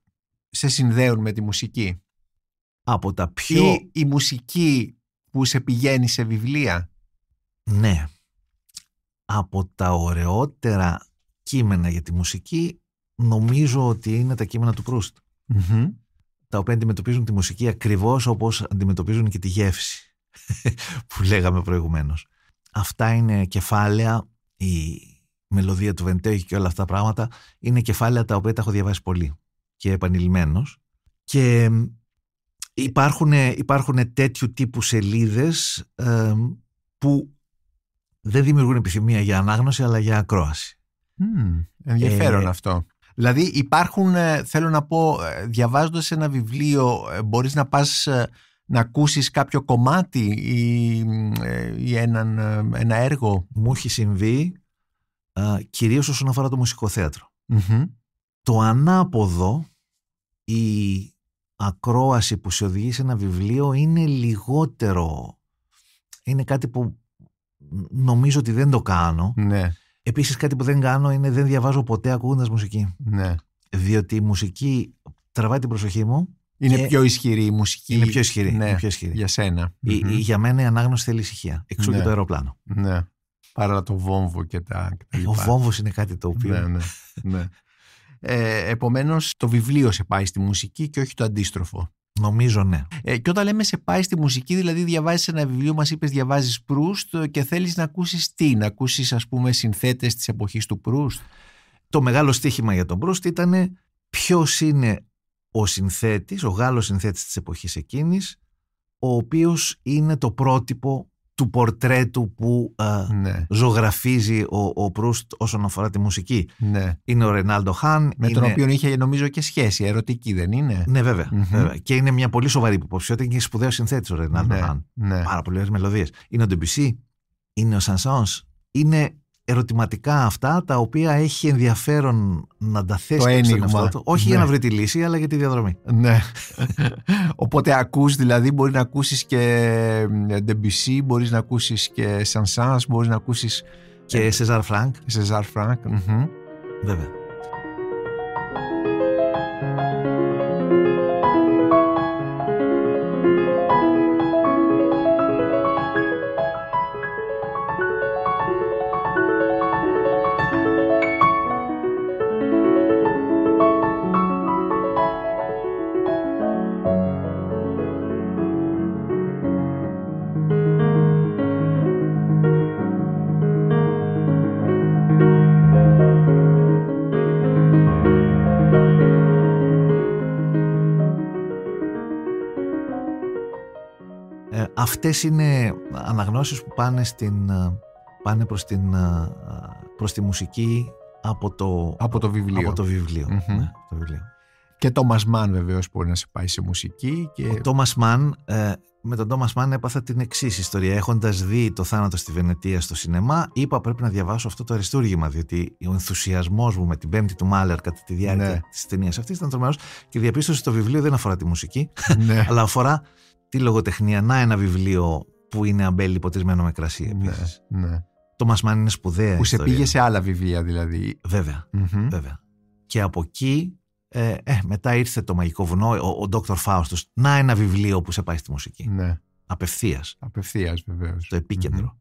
σε συνδέουν με τη μουσική από τα πιο... Ή μουσική που σε πηγαίνει σε βιβλία. Ναι. Από τα ωραιότερα κείμενα για τη μουσική νομίζω ότι είναι τα κείμενα του προυστ Τα οποία αντιμετωπίζουν τη μουσική ακριβώς όπως αντιμετωπίζουν και τη γεύση που λέγαμε προηγουμένως. Αυτά είναι κεφάλαια, η μελωδία του Βεντέου και όλα αυτά τα πράγματα είναι κεφάλαια τα οποία τα έχω διαβάσει πολύ και επανειλημμένος. Και υπάρχουν, υπάρχουν τέτοιου τύπου σελίδες που δεν δημιουργούν επιθυμία για ανάγνωση αλλά για ακρόαση. Mm, ενδιαφέρον ε, αυτό. Δηλαδή υπάρχουν, ε, θέλω να πω, ε, διαβάζοντας ένα βιβλίο μπορείς να πας να ακούσεις κάποιο κομμάτι ή, ή έναν, ένα έργο. Μου έχει συμβεί α, κυρίως όσον αφορά το μουσικοθέατρο. Mm-hmm. Το ανάποδο, η η ενα εργο μου εχει συμβει α κυριως οσον αφορα το μουσικό θέατρο. το αναποδο η ακρόαση που σε οδηγεί σε ένα βιβλίο είναι λιγότερο. Είναι κάτι που νομίζω ότι δεν το κάνω. Ναι. Επίσης κάτι που δεν κάνω είναι δεν διαβάζω ποτέ ακούγοντας μουσική. Ναι. Διότι η μουσική τραβάει την προσοχή μου. Είναι πιο ισχυρή η μουσική. Είναι πιο ισχυρή. Ναι. πιο Για σένα. Η, Για μένα η ανάγνωση θέλει ησυχία. Εξού και ναι. το αεροπλάνο. Ναι. Παρά το βόμβο και τα, Ο βόμβος είναι κάτι το οποίο... ναι, ναι, ναι. Ε, επομένως το βιβλίο σε πάει στη μουσική και όχι το αντίστροφο. Νομίζω ναι. Ε, και όταν λέμε σε πάει στη μουσική, δηλαδή διαβάζεις ένα βιβλίο, μας είπες διαβάζεις Προύστ και θέλεις να ακούσεις τι, να ακούσεις ας πούμε συνθέτες της εποχής του Προύστ. Το μεγάλο στίχημα για τον Προύστ ήταν ποιος είναι ο συνθέτης, ο Γάλλος συνθέτης της εποχής εκείνης, ο οποίος είναι το πρότυπο του πορτρέτου που ε, ναι. ζωγραφίζει ο, ο Προύστ όσον αφορά τη μουσική. Ναι. Είναι ο Ρενάλντο Χάν. Με τον οποίο είχε νομίζω και σχέση ερωτική, δεν είναι. Ναι, βεβαια Και είναι μια πολύ σοβαρή υποψηφιότητα και σπουδαίος συνθέτης ο Ρενάλντο ναι, Χάν. Ναι. Πάρα πολλές μελωδίες. Είναι ο Ντεμπισί, είναι ο Σανσόν. Είναι ερωτηματικά αυτά τα οποία έχει ενδιαφέρον να τα θέσει στον εαυτό του. Όχι για ναι. να βρει τη λύση, αλλά για τη διαδρομή. Ναι. Οπότε ακούς, δηλαδή μπορεί να ακούσεις και ε, Debussy, μπορείς να ακούσεις και Σανσάς μπορείς να ακούσεις... Και Σεζάρ Φρανκ. Σεζάρ Φρανκ. Βέβαια. αυτές είναι αναγνώσεις που πάνε, στην, ε, πάνε προς, την, ε, προς τη μουσική από το, από το βιβλίο. Από το βιβλιο mm-hmm. ναι, το βιβλίο. Και Thomas Μαν βεβαίως μπορεί να σε πάει σε μουσική. Και... Ο Μαν, ε, με τον Thomas Μαν έπαθα την εξής ιστορία. Έχοντας δει το θάνατο στη Βενετία στο σινεμά, είπα πρέπει να διαβάσω αυτό το αριστούργημα, διότι ο ενθουσιασμός μου με την πέμπτη του Μάλερ κατά τη διάρκεια ναι. της ταινίας αυτής ήταν τρομερός και διαπίστωσε ότι το βιβλίο δεν αφορά τη μουσική, ναι. αλλά αφορά τη λογοτεχνία. Να ένα βιβλίο που είναι αμπέλι ποτισμένο με κρασί ναι, επίσης. Ναι, ναι. Το Μασμάν είναι σπουδαία Που σε πήγε σε άλλα βιβλία δηλαδή. Βέβαια, mm-hmm. βέβαια. Και από εκεί ε, ε, μετά ήρθε το Μαγικό Βουνό, ο, ο Φάουστο. Να ένα βιβλίο που σε πάει στη μουσική. Ναι. Απευθείας. Απευθείας Το επικεντρο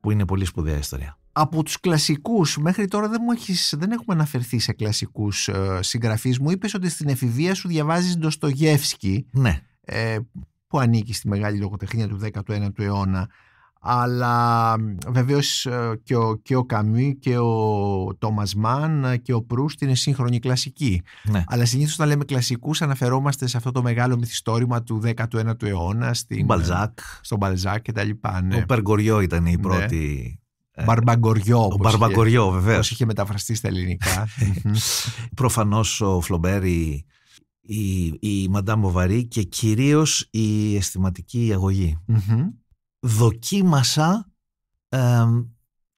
Που είναι πολύ σπουδαία ιστορία. Από τους κλασικούς, μέχρι τώρα δεν, μου έχεις, δεν έχουμε αναφερθεί σε κλασικούς ε, συγγραφείς. Μου είπες ότι στην εφηβεία σου διαβάζεις Ντοστογεύσκη. Ναι. Ε, που ανήκει στη μεγάλη λογοτεχνία του 19ου αιώνα αλλά βεβαίως ε, και ο, και ο Καμί και ο Τόμας Μαν ε, και ο Προύστ είναι σύγχρονοι κλασικοί. Ναι. Αλλά συνήθως όταν λέμε κλασικούς αναφερόμαστε σε αυτό το μεγάλο μυθιστόρημα του 19ου αιώνα. Στην, ε, Μπαλζάκ. Στον Μπαλζάκ και τα λοιπά. Ναι. Ο Περγκοριό ήταν η ναι. πρώτη... Ναι. Μπαρμπαγκοριό. Ο Μπαρμπαγκοριό, βεβαίως. Όπως είχε μεταφραστεί στα ελληνικά. Προφανώς ο Φλομπέρι η, η Μαντάμ Μποβαρή και κυρίως η αισθηματική Δοκίμασα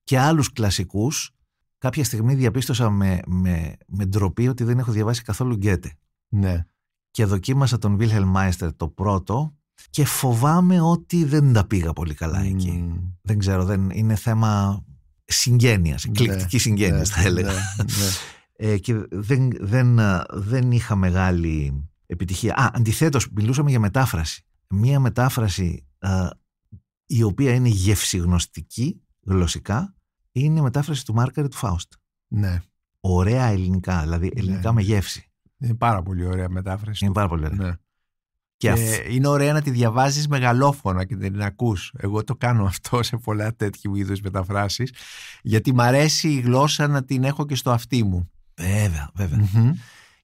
και άλλους κλασικούς. Κάποια στιγμή διαπίστωσα με, με, με ντροπή ότι δεν έχω διαβάσει καθόλου Γκέτε. Ναι. Και δοκίμασα τον Βίλχελ Μάιστερ το πρώτο και φοβάμαι ότι δεν τα πήγα πολύ καλά εκεί. Δεν ξέρω, δεν, είναι θέμα συγγένειας, εκλεκτική ναι, συγγένειας ναι, θα έλεγα. Ναι, ναι ε, και δεν, δεν, ε, δεν είχα μεγάλη επιτυχία. Α, αντιθέτως, μιλούσαμε για μετάφραση. Μία μετάφραση α, ε, η οποία είναι γευσιγνωστική γλωσσικά είναι η μετάφραση του Μάρκαρη του Φάουστ. Ναι. Ωραία ελληνικά, δηλαδή ναι. ελληνικά ναι. με γεύση. Είναι πάρα πολύ ωραία μετάφραση. Είναι πάρα πολύ ωραία. Ναι. Και ε, είναι ωραία να τη διαβάζεις μεγαλόφωνα και να την ακούς. Εγώ το κάνω αυτό σε πολλά τέτοιου είδους μεταφράσεις, γιατί μ' αρέσει η γλώσσα να την έχω και στο αυτί μου. Βέβαια,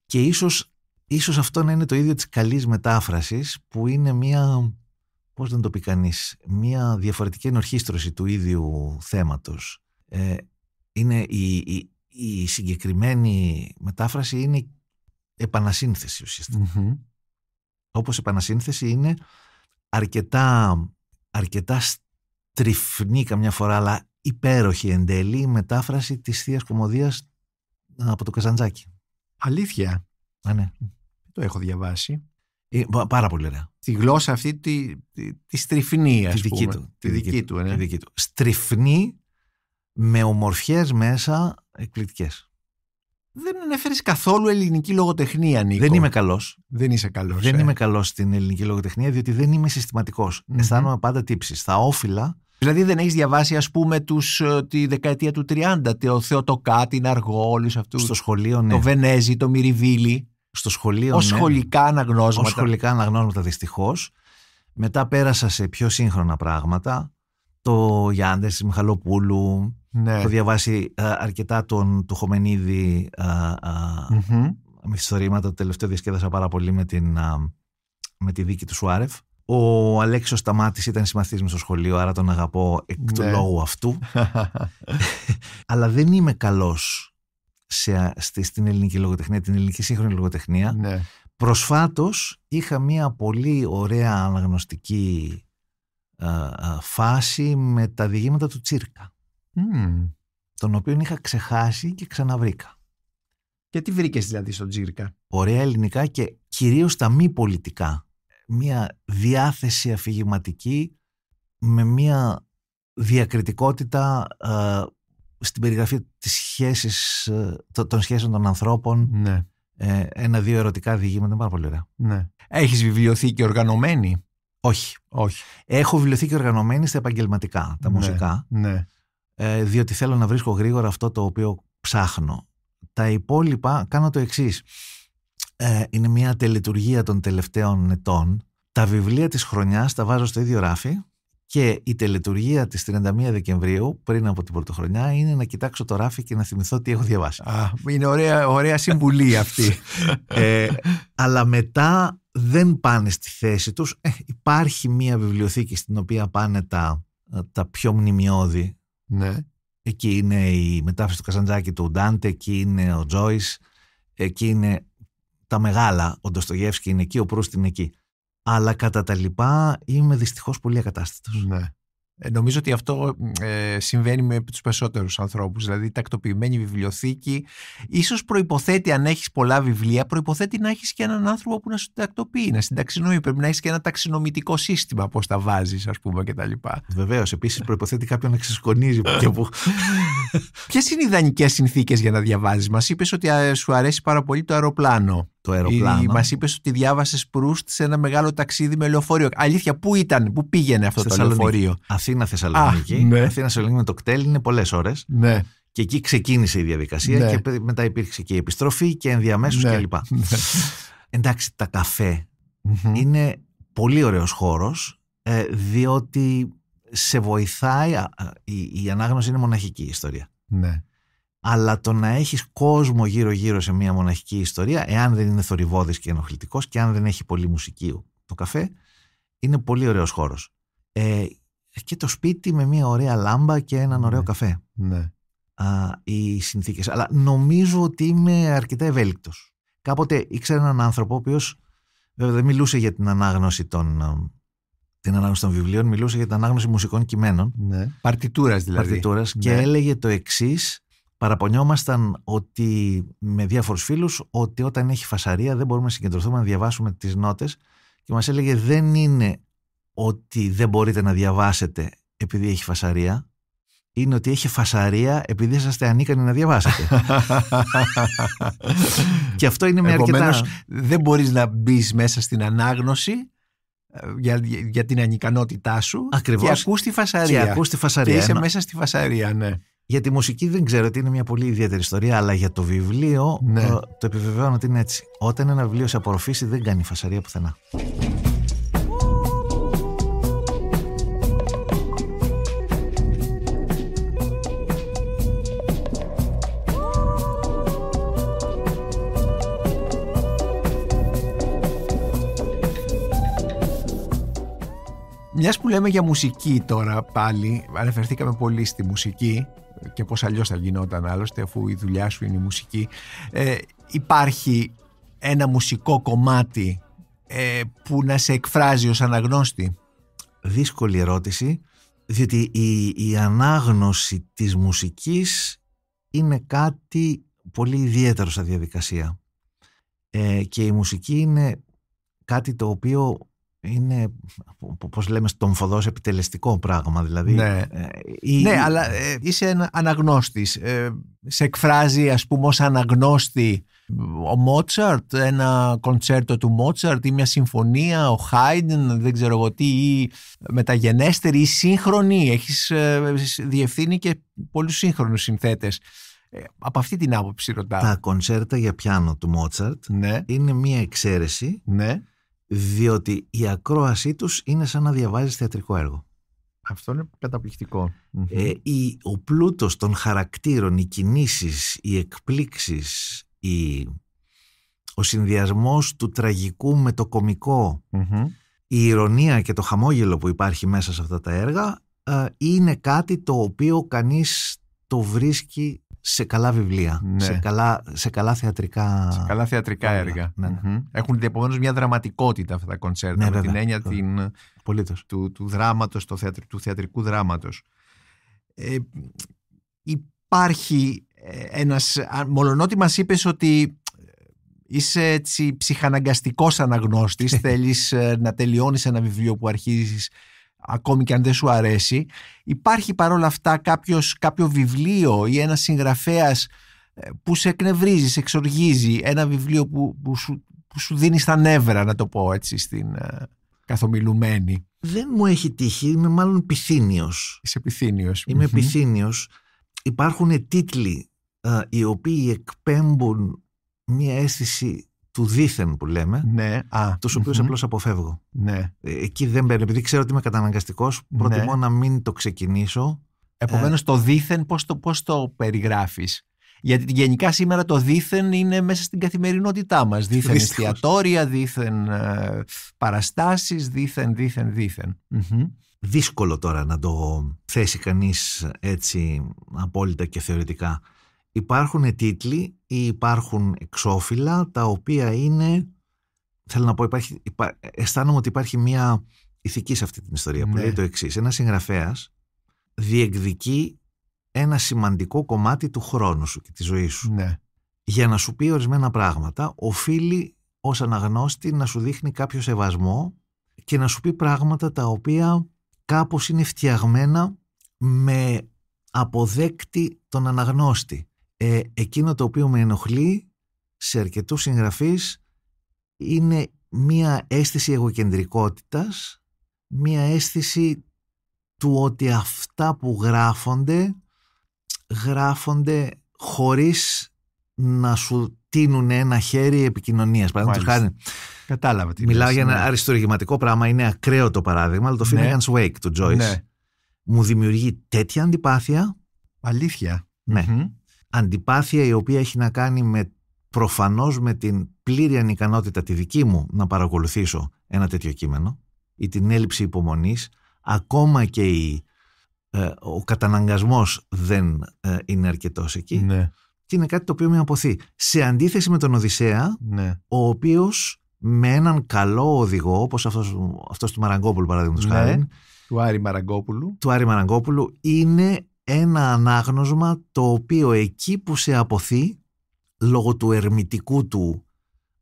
Και ίσως, ίσως αυτό να είναι το ίδιο της καλής μετάφρασης που είναι μια, πώς να το πει κανείς, μια διαφορετική ενορχίστρωση του ίδιου θέματος. Ε, είναι η, η, συγκεκριμένη μετάφραση είναι επανασύνθεση ουσιαστικά. Όπως επανασύνθεση είναι αρκετά, αρκετά στριφνή καμιά φορά, αλλά υπέροχη εν τέλει η μετάφραση της Θείας Κομμωδίας από το Καζαντζάκι. Αλήθεια. Α, ναι. ναι. Το έχω διαβάσει. Ε, πάρα πολύ ωραία. Τη γλώσσα αυτή τη, τη, τη στριφνή, ας δική Του, τη, δική, του, ε, ναι. τη δική του. Στριφνή με ομορφιές μέσα εκπληκτικές. Δεν ανέφερες καθόλου ελληνική λογοτεχνία, Νίκο. Δεν είμαι καλός. Δεν είσαι καλός. Δεν ε. είμαι καλός στην ελληνική λογοτεχνία, διότι δεν ειμαι συστηματικός. συστηματικός. Mm-hmm. Αισθάνομαι πάντα τύψεις. Θα όφυλα Δηλαδή δεν έχεις διαβάσει ας πούμε τους, ε, τη δεκαετία του 30, το Θεοτοκά, την Αργό, όλους αυτούς. Στο σχολείο, ναι. Το Βενέζι, το Μυριβίλι. Στο σχολείο, ως ναι. σχολικά αναγνώσματα. Ως σχολικά αναγνώσματα δυστυχώς. Μετά πέρασα σε πιο σύγχρονα πράγματα. Το Γιάννης τη Μιχαλοπούλου. Ναι. Το διαβάσει ε, αρκετά τον, του Χωμενίδη α, ε, μυθιστορήματα. Το τελευταίο διασκέδασα πάρα πολύ με, την, με τη δίκη του Σουάρεφ. Ο Αλέξος Σταμάτης ήταν συμμαθής μου στο σχολείο, άρα τον αγαπώ εκ του ναι. λόγου αυτού. Αλλά δεν είμαι καλός στην ελληνική λογοτεχνία, την ελληνική σύγχρονη λογοτεχνία. Ναι. Προσφάτως είχα μια πολύ ωραία αναγνωστική α, φάση με τα διηγήματα του Τσίρκα. Mm. Τον οποίο είχα ξεχάσει και ξαναβρήκα. Και τι βρήκες δηλαδή στον Τσίρκα. Ωραία ελληνικά και κυρίως τα μη πολιτικά μια διάθεση αφηγηματική με μια διακριτικότητα ε, στην περιγραφή της σχέσης, ε, των σχέσεων των ανθρώπων. Ναι. Ε, ένα-δύο ερωτικά διηγήματα, πάρα πολύ ωραία. Ναι. Έχεις βιβλιοθήκη οργανωμένη? Όχι. Όχι. Έχω βιβλιοθήκη οργανωμένη στα επαγγελματικά, τα ναι. μουσικά. Ναι. Ε, διότι θέλω να βρίσκω γρήγορα αυτό το οποίο ψάχνω. Τα υπόλοιπα κάνω το εξής. Ε, είναι μια τελετουργία των τελευταίων ετών. Τα βιβλία της χρονιάς τα βάζω στο ίδιο ράφι και η τελετουργία της 31 Δεκεμβρίου πριν από την πρωτοχρονιά είναι να κοιτάξω το ράφι και να θυμηθώ τι έχω διαβάσει. Α, είναι ωραία, ωραία συμβουλή αυτή. ε, αλλά μετά δεν πάνε στη θέση τους. Ε, υπάρχει μια βιβλιοθήκη στην οποία πάνε τα, τα πιο μνημειώδη. Ναι. Εκεί είναι η μετάφραση του Καζαντζάκη του Ντάντε, εκεί είναι ο Τζόις, εκεί είναι τα μεγάλα, ο Ντοστογεύσκη είναι εκεί, ο Προύστ είναι εκεί. Αλλά κατά τα λοιπά είμαι δυστυχώς πολύ ακατάστατος. Ναι. Ε, νομίζω ότι αυτό ε, συμβαίνει με τους περισσότερους ανθρώπους. Δηλαδή, η τακτοποιημένη βιβλιοθήκη ίσως προποθέτει, αν έχεις πολλά βιβλία, προποθέτει να έχεις και έναν άνθρωπο που να σου τακτοποιεί, να συνταξινομεί. Πρέπει να έχεις και ένα ταξινομητικό σύστημα, πώς τα βάζεις, ας πούμε, κτλ. Βεβαίως. Επίσης, προποθέτει κάποιον να ξεσκονίζει που. Ποιες είναι οι ιδανικές συνθήκες για να διαβάζεις, Μας είπες ότι σου αρέσει πάρα πολύ το αεροπλάνο το αεροπλάνο. Μας είπες ότι διάβασες Προύστ σε ένα μεγάλο ταξίδι με λεωφορείο. Αλήθεια, πού ήταν, πού πήγαινε αυτό το λεωφορείο. Αθήνα-Θεσσαλονίκη. Ναι. Αθήνα-Θεσσαλονίκη με το κτέλ είναι πολλές ώρες. Ναι. Και εκεί ξεκίνησε η διαδικασία ναι. και μετά υπήρξε και η επιστροφή και ενδιαμέσως ναι. κλπ. Ναι. Εντάξει, τα καφε είναι πολύ ωραίος χώρος ε, διότι σε βοηθάει, η, η ανάγνωση είναι μοναχική ιστορία. Ναι αλλά το να έχεις κόσμο γύρω-γύρω σε μια μοναχική ιστορία, εάν δεν είναι θορυβόδης και ενοχλητικός και αν δεν έχει πολύ μουσική το καφέ, είναι πολύ ωραίος χώρος. Ε, και το σπίτι με μια ωραία λάμπα και έναν ωραίο ναι. καφέ. Ναι. Α, οι συνθήκες. Αλλά νομίζω ότι είμαι αρκετά ευέλικτος. Κάποτε ήξερα έναν άνθρωπο ο οποίος βέβαια δεν μιλούσε για την ανάγνωση των, ε, την ανάγνωση των βιβλίων, μιλούσε για την ανάγνωση μουσικών κειμένων. Ναι. Παρτιτούρας δηλαδή. Παρτιτούρας ναι. και έλεγε το εξής παραπονιόμασταν ότι με διάφορους φίλους ότι όταν έχει φασαρία δεν μπορούμε να συγκεντρωθούμε να διαβάσουμε τις νότες και μας έλεγε δεν είναι ότι δεν μπορείτε να διαβάσετε επειδή έχει φασαρία είναι ότι έχει φασαρία επειδή είσαστε ανίκανοι να διαβάσετε. και αυτό είναι μια Επομένως, δεν μπορείς να μπεις μέσα στην ανάγνωση ε, για, για την ανικανότητά σου Ακριβώς. και ακούς τη φασαρία. Και ακούς τη φασαρία. Και είσαι μέσα στη φασαρία, ναι. Για τη μουσική δεν ξέρω ότι είναι μια πολύ ιδιαίτερη ιστορία, αλλά για το βιβλίο το, ναι. ε, το επιβεβαιώνω ότι είναι έτσι. Όταν ένα βιβλίο σε απορροφήσει, δεν κάνει φασαρία πουθενά. Μιας που λέμε για μουσική τώρα πάλι, αναφερθήκαμε πολύ στη μουσική και πώς αλλιώς θα γινόταν άλλωστε αφού η δουλειά σου είναι η μουσική. Ε, υπάρχει ένα μουσικό κομμάτι ε, που να σε εκφράζει ως αναγνώστη. Δύσκολη ερώτηση, διότι η, η ανάγνωση της μουσικής είναι κάτι πολύ ιδιαίτερο στα διαδικασία. Ε, και η μουσική είναι κάτι το οποίο είναι, πώς λέμε στον φοδός, επιτελεστικό πράγμα. Δηλαδή, ναι. Ε, ναι αλλά ε, είσαι αναγνώστης. Ε, σε εκφράζει, ας πούμε, ως αναγνώστη ο Μότσαρτ, ένα κονσέρτο του Μότσαρτ ή μια συμφωνία, ο Χάιντεν, δεν ξέρω εγώ τι, ή μεταγενέστερη ή σύγχρονη. Έχεις ε, διευθύνει και πολλούς σύγχρονους συνθέτες. από αυτή την άποψη ρωτάω. Τα κονσέρτα για πιάνο του Μότσαρτ ναι. είναι μια εξαίρεση ναι διότι η ακρόασή τους είναι σαν να διαβάζεις θεατρικό έργο. Αυτό είναι καταπληκτικό. Ε, ο πλούτος των χαρακτήρων, οι κινήσεις, οι εκπλήξεις, η, ο συνδυασμός του τραγικού με το κωμικό, η ηρωνία και το χαμόγελο που υπάρχει μέσα σε αυτά τα έργα ε, είναι κάτι το οποίο κανείς το βρίσκει σε καλά βιβλία, ναι. σε, καλά, σε καλά θεατρικά, σε καλά θεατρικά έργα. Ναι, ναι. Έχουν επομένως μια δραματικότητα αυτά τα κονσέρτα με την έννοια την, του, του, δράματος, το του θεατρικού δράματος. Ε, υπάρχει ε, ένας, μολονότι μας είπες ότι ε, είσαι έτσι ψυχαναγκαστικός αναγνώστης, θέλεις ε, να τελειώνεις ένα βιβλίο που αρχίζεις ακόμη και αν δεν σου αρέσει. Υπάρχει παρόλα αυτά κάποιος, κάποιο βιβλίο ή ένας συγγραφέας ε, που σε εκνευρίζει, σε εξοργίζει, ένα βιβλίο που, που, σου, που σου δίνει στα νεύρα, να το πω έτσι, στην ε, καθομιλουμένη. Δεν μου έχει τύχει, είμαι μάλλον πυθύνιος. Είσαι πυθύνιος. Είμαι Υπάρχουν τίτλοι ε, οι οποίοι εκπέμπουν μια αίσθηση του δίθεν που λέμε, ναι, τους οποιου απλώς αποφεύγω. Ναι. Ε, εκεί δεν μπαίνω. Επειδή ξέρω ότι είμαι καταναγκαστικός, ναι. προτιμώ να μην το ξεκινήσω. Επομένως, ε, το δίθεν, πώς το, πώς το περιγράφεις. Γιατί γενικά σήμερα το δίθεν είναι μέσα στην καθημερινότητά μας. Δίθεν εστιατόρια, δίθεν ε, παραστάσεις, παραστάσει, δίθεν, δίθεν, Δύσκολο τώρα να το θέσει κανείς έτσι απόλυτα και θεωρητικά. Υπάρχουν τίτλοι ή υπάρχουν εξώφυλλα τα οποία είναι θέλω να πω υπάρχει, υπά, αισθάνομαι ότι υπάρχει μια ηθική σε αυτή την ιστορία που ναι. λέει το εξής ένας συγγραφέας διεκδικεί ένα σημαντικό κομμάτι του χρόνου σου και της ζωής σου ναι. για να σου πει ορισμένα πράγματα οφείλει ως αναγνώστη να σου δείχνει κάποιο σεβασμό και να σου πει πράγματα τα οποία κάπως είναι φτιαγμένα με αποδέκτη τον αναγνώστη. Ε, εκείνο το οποίο με ενοχλεί σε αρκετούς συγγραφείς είναι μία αίσθηση εγωκεντρικότητας, μία αίσθηση του ότι αυτά που γράφονται, γράφονται χωρίς να σου τίνουν ένα χέρι επικοινωνίας. Παραδείγματος χάρη. Κατάλαβα τι Μιλάω για ένα ναι. αριστοργηματικό πράγμα, είναι ακραίο το παράδειγμα, αλλά το ναι. Wake του Joyce. Ναι. Μου δημιουργεί τέτοια αντιπάθεια. Αλήθεια. Ναι αντιπάθεια η οποία έχει να κάνει με προφανώς με την πλήρη ανικανότητα τη δική μου να παρακολουθήσω ένα τέτοιο κείμενο ή την έλλειψη υπομονής, ακόμα και η, ε, ο καταναγκασμός δεν ε, είναι αρκετός εκεί. Ναι. Και είναι κάτι το οποίο με αποθεί. Σε αντίθεση με τον Οδυσσέα, ναι. ο οποίος με έναν καλό οδηγό, όπως αυτός, αυτός του Μαραγκόπουλου παραδείγματος ναι. χάρη, του Άρη Μαραγκόπουλου. Του Άρη Μαραγκόπουλου είναι ένα ανάγνωσμα το οποίο εκεί που σε αποθεί λόγω του ερμητικού του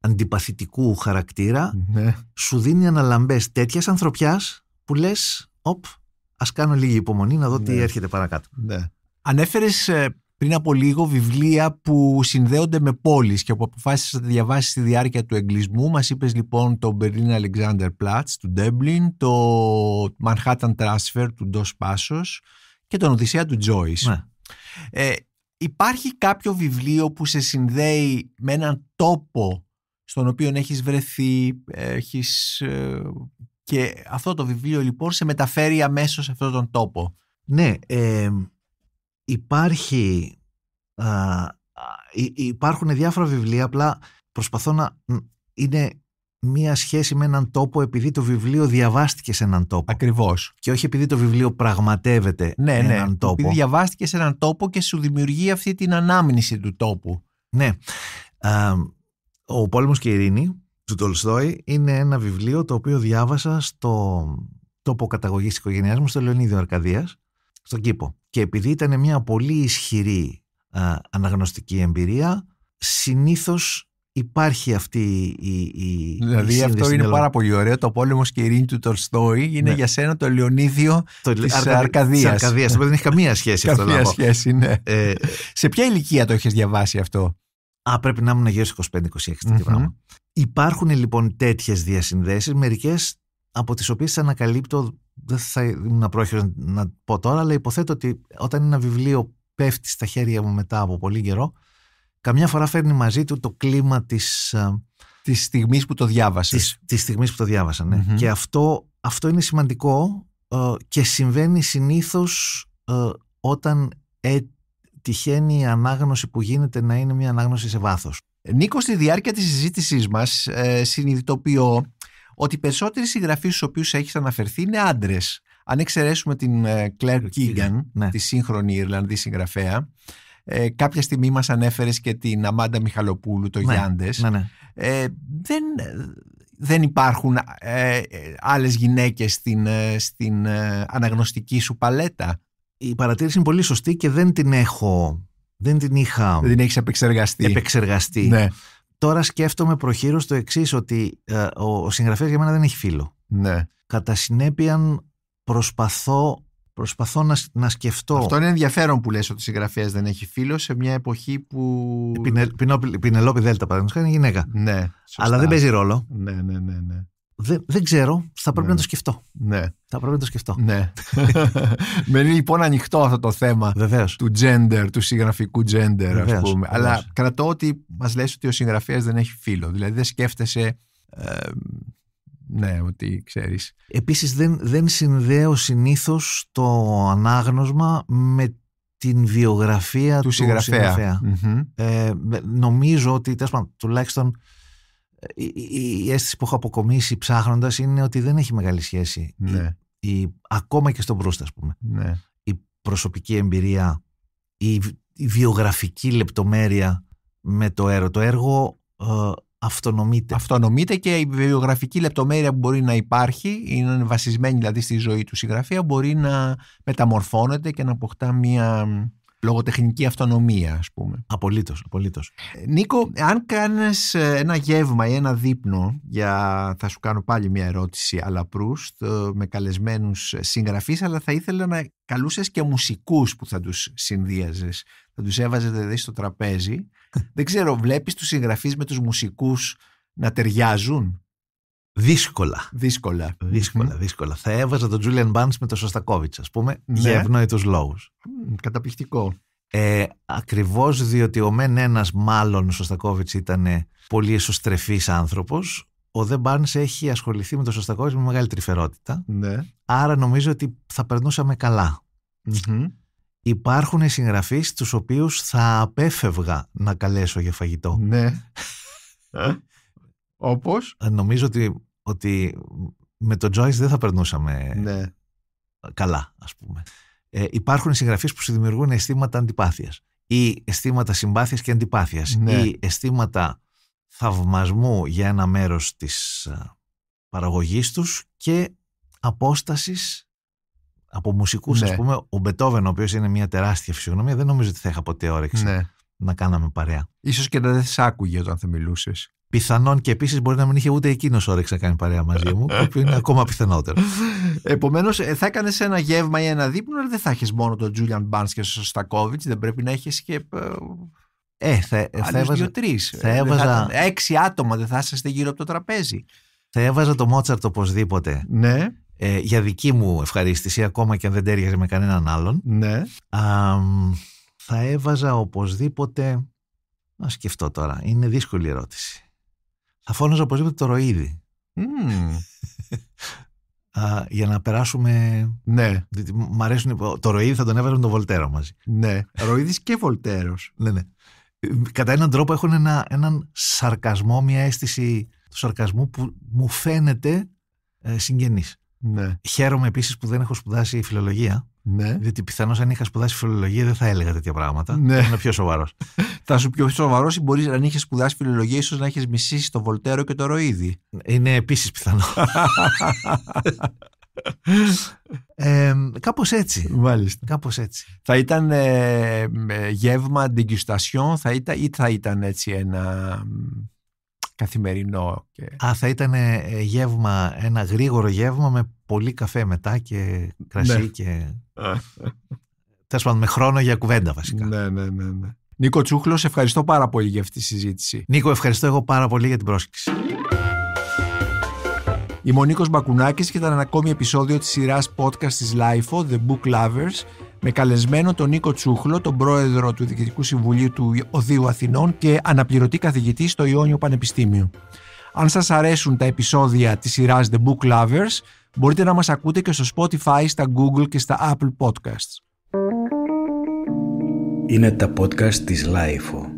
αντιπαθητικού χαρακτήρα ναι. σου δίνει αναλαμπές τέτοιας ανθρωπιάς που λες οπ, ας κάνω λίγη υπομονή να δω τι ναι. έρχεται παρακάτω. Ναι. Ανέφερες ε, πριν από λίγο βιβλία που συνδέονται με πόλεις και που αποφάσισες να τα διαβάσεις στη διάρκεια του εγκλισμού. Μας είπες λοιπόν το Berlin Alexander Platz του Dublin, το Manhattan Transfer του Dos Passos, και τον Οδυσσέα του Τζόις. Ναι. Ε, υπάρχει κάποιο βιβλίο που σε συνδέει με έναν τόπο στον οποίο έχεις βρεθεί, έχεις... Ε, και αυτό το βιβλίο λοιπόν σε μεταφέρει αμέσως σε αυτόν τον τόπο. Ναι, ε, υπάρχει, υπάρχουν διάφορα βιβλία, απλά προσπαθώ να είναι μία σχέση με έναν τόπο επειδή το βιβλίο διαβάστηκε σε έναν τόπο. Ακριβώς. Και όχι επειδή το βιβλίο πραγματεύεται ναι, ναι. έναν ναι. τόπο. Επειδή διαβάστηκε σε έναν τόπο και σου δημιουργεί αυτή την ανάμνηση του τόπου. Ναι. Ο Πόλεμος και η Ειρήνη του Τολστόη είναι ένα βιβλίο το οποίο διάβασα στο τόπο καταγωγής της οικογένειάς μου, στο Λεωνίδιο Αρκαδίας, στον κήπο. Και επειδή ήταν μια πολύ ισχυρή αναγνωστική εμπειρία, συνήθως υπάρχει αυτή η, η Δηλαδή αυτό είναι πάρα πολύ ωραίο. Το πόλεμο και η ειρήνη του Τολστόη είναι ναι. για σένα το Λεωνίδιο το... της Αρκα... Αρκαδίας. Αρκαδίας. δεν έχει καμία σχέση αυτό. Καμία σχέση, ναι. Ε, Σε ποια ηλικία το έχεις διαβάσει αυτό. Α, πρέπει να ήμουν γύρω 25-26 mm-hmm. πράγμα. υπαρχουν λοιπόν τέτοιες διασυνδέσεις, μερικές από τις οποίες ανακαλύπτω, δεν θα ήμουν πρόχειρο να πω τώρα, αλλά υποθέτω ότι όταν ένα βιβλίο πέφτει στα χέρια μου μετά από πολύ καιρό, καμιά φορά φέρνει μαζί του το κλίμα της... Ε, της στιγμής που το διάβασες. της στιγμής που το διάβασα, ναι. Και αυτό, αυτό είναι σημαντικό ε, και συμβαίνει συνήθως ε, όταν ε, τυχαίνει η ανάγνωση που γίνεται να είναι μια ανάγνωση σε βάθος. Νίκο, στη διάρκεια της συζήτησής μας, ε, συνειδητοποιώ ότι οι περισσότεροι συγγραφείς στους οποίους έχεις αναφερθεί είναι άντρες. Αν εξαιρέσουμε την Κλέρ Κίγκαν, ναι. τη σύγχρονη Ιρλανδή συγγραφέα, ε, κάποια στιγμή μας ανέφερες και την Αμάντα Μιχαλοπούλου, το ναι, ναι Γιάντες. Ναι. Ε, δεν, δεν υπάρχουν ε, άλλες γυναίκες στην, ε, στην αναγνωστική σου παλέτα. Η παρατήρηση είναι πολύ σωστή και δεν την έχω, δεν την είχα... Δεν έχεις επεξεργαστεί. Επεξεργαστεί. Ναι. Τώρα σκέφτομαι προχείρως το εξής ότι ο, συγγραφέας για μένα δεν έχει φίλο. Κατά συνέπεια προσπαθώ Προσπαθώ να, να σκεφτώ. Αυτό είναι ενδιαφέρον που λες ότι ο συγγραφέας δεν έχει φίλο σε μια εποχή που. Η Πινελόπη Δέλτα, παραδείγματος είναι γυναίκα. Ναι. Σωστά. Αλλά δεν παίζει ρόλο. Ναι, ναι, ναι. ναι. Δεν, δεν ξέρω. Θα πρέπει ναι. να το σκεφτώ. Ναι. Θα πρέπει να το σκεφτώ. Ναι. Μένει λοιπόν ανοιχτό αυτό το θέμα Βεβαίως. του gender, του συγγραφικού gender, ας πούμε. Βεβαίως. Αλλά κρατώ ότι μας λες ότι ο συγγραφέας δεν έχει φίλο. Δηλαδή δεν σκέφτεσαι. Ε, ναι, ότι ξέρεις. Επίσης δεν, δεν συνδέω συνήθως το ανάγνωσμα με την βιογραφία του, του συγγραφεα ε, νομίζω ότι, τέλος τουλάχιστον η, αίσθηση που έχω αποκομίσει ψάχνοντας είναι ότι δεν έχει μεγάλη σχέση. Ναι. ακόμα και στον Προύστα, πούμε. Ναι. Η προσωπική εμπειρία, η, βιογραφική λεπτομέρεια με το έργο. Το έργο ε, αυτονομείται. Αυτονομείται και η βιογραφική λεπτομέρεια που μπορεί να υπάρχει, είναι βασισμένη δηλαδή στη ζωή του συγγραφέα, μπορεί να μεταμορφώνεται και να αποκτά μια λογοτεχνική αυτονομία, ας πούμε. Απολύτως, απολύτως. Ε, Νίκο, αν κάνεις ε, ένα γεύμα ή ένα δείπνο για, θα σου κάνω πάλι μια ερώτηση, αλλά Προύστ, με καλεσμένους ε, συγγραφείς, αλλά θα ήθελα να καλούσες και μουσικούς που θα τους συνδύαζες. Θα τους έβαζες δηλαδή στο τραπέζι δεν ξέρω, βλέπεις τους συγγραφείς με τους μουσικούς να ταιριάζουν. Δύσκολα. Δύσκολα. δύσκολα. Θα έβαζα τον Τζούλιαν Μπάντς με τον Σωστακόβιτς ας πούμε, ναι. για ευνόητους λόγους. Καταπληκτικό. Ε, Ακριβώς διότι ο Μεν ένας μάλλον ο Σωστακόβιτ ήταν πολύ εσωστρεφής άνθρωπος. Ο Δε Μπάνς έχει ασχοληθεί με τον Σωστακόβιτς με μεγάλη τρυφερότητα. Ναι. Άρα νομίζω ότι θα περνούσαμε υπάρχουν συγγραφείς τους οποίους θα απέφευγα να καλέσω για φαγητό. Ναι. Ε, όπως? Ε, νομίζω ότι, ότι με το Joyce δεν θα περνούσαμε ναι. καλά, ας πούμε. Ε, υπάρχουν συγγραφείς που σου δημιουργούν αισθήματα αντιπάθειας ή αισθήματα συμπάθειας και αντιπάθειας ναι. ή αισθήματα θαυμασμού για ένα μέρος της παραγωγής τους και απόστασης από μουσικούς, ναι. α πούμε, ο Μπετόβεν, ο οποίος είναι μια τεράστια φυσιογνωμία, δεν νομίζω ότι θα είχα ποτέ όρεξη ναι. να κάναμε παρέα. σω και να δεν σ' άκουγε όταν θα μιλούσες. Πιθανόν και επίσης μπορεί να μην είχε ούτε εκείνος όρεξη να κάνει παρέα μαζί μου, το είναι ακόμα πιθανότερο. Επομένως, ε, θα έκανες ένα γεύμα ή ένα δείπνο, αλλά δεν θα έχεις μόνο τον Τζούλιαν Μπάν και τον Σωστακόβιτ, δεν πρέπει να έχεις και. Ε, ε θα, ε, θα έβαζα. Δύο-τρει. Θα έβαζα... Έξι άτομα δεν θα είσαστε γύρω από το τραπέζι. Θα έβαζα το Μότσαρτ οπωσδήποτε. Ναι. Ε, για δική μου ευχαρίστηση, ακόμα και αν δεν τέριαζε με κανέναν άλλον, ναι. θα έβαζα οπωσδήποτε. Να σκεφτώ τώρα, είναι δύσκολη ερώτηση. Θα φώναζα οπωσδήποτε το ροίδι. για να περάσουμε. Ναι. Μ' αρέσουν. Το ροίδι θα τον έβαζα με τον Βολτέρο μαζί. Ναι. Ροίδις και Βολτέρος. ναι, ναι. Ε, κατά έναν τρόπο έχουν ένα, έναν σαρκασμό, μια αίσθηση του σαρκασμού που μου φαίνεται ε, ναι. Χαίρομαι επίσης που δεν έχω σπουδάσει φιλολογία. Ναι. Διότι πιθανώς αν είχα σπουδάσει φιλολογία δεν θα έλεγα τέτοια πράγματα. Ναι. Είμαι πιο σοβαρός. θα σου πιο σοβαρός ή μπορείς αν είχες σπουδάσει φιλολογία, ίσως να έχεις μισήσει το Βολτέρο και το Ροίδι. Είναι επίσης πιθανό. ε, κάπως έτσι Μάλιστα. Κάπως έτσι Θα ήταν ε, ε, γεύμα θα ήταν, ή θα ήταν έτσι ένα καθημερινό. Και... Α, θα ήταν ε, γεύμα, ένα γρήγορο γεύμα με πολύ καφέ μετά και κρασί ναι. και... Τέλος πάντων, με χρόνο για κουβέντα βασικά. Ναι, ναι, ναι. ναι. Νίκο Τσούχλος, ευχαριστώ πάρα πολύ για αυτή τη συζήτηση. Νίκο, ευχαριστώ εγώ πάρα πολύ για την πρόσκληση. Είμαι ο Νίκος Μπακουνάκης και ήταν ένα ακόμη επεισόδιο της σειράς podcast της LIFO, The Book Lovers, με καλεσμένο τον Νίκο Τσούχλο, τον πρόεδρο του Διοικητικού Συμβουλίου του Οδείου Αθηνών και αναπληρωτή καθηγητή στο Ιόνιο Πανεπιστήμιο. Αν σας αρέσουν τα επεισόδια της σειράς The Book Lovers, μπορείτε να μας ακούτε και στο Spotify, στα Google και στα Apple Podcasts. Είναι τα podcast της Lifeo.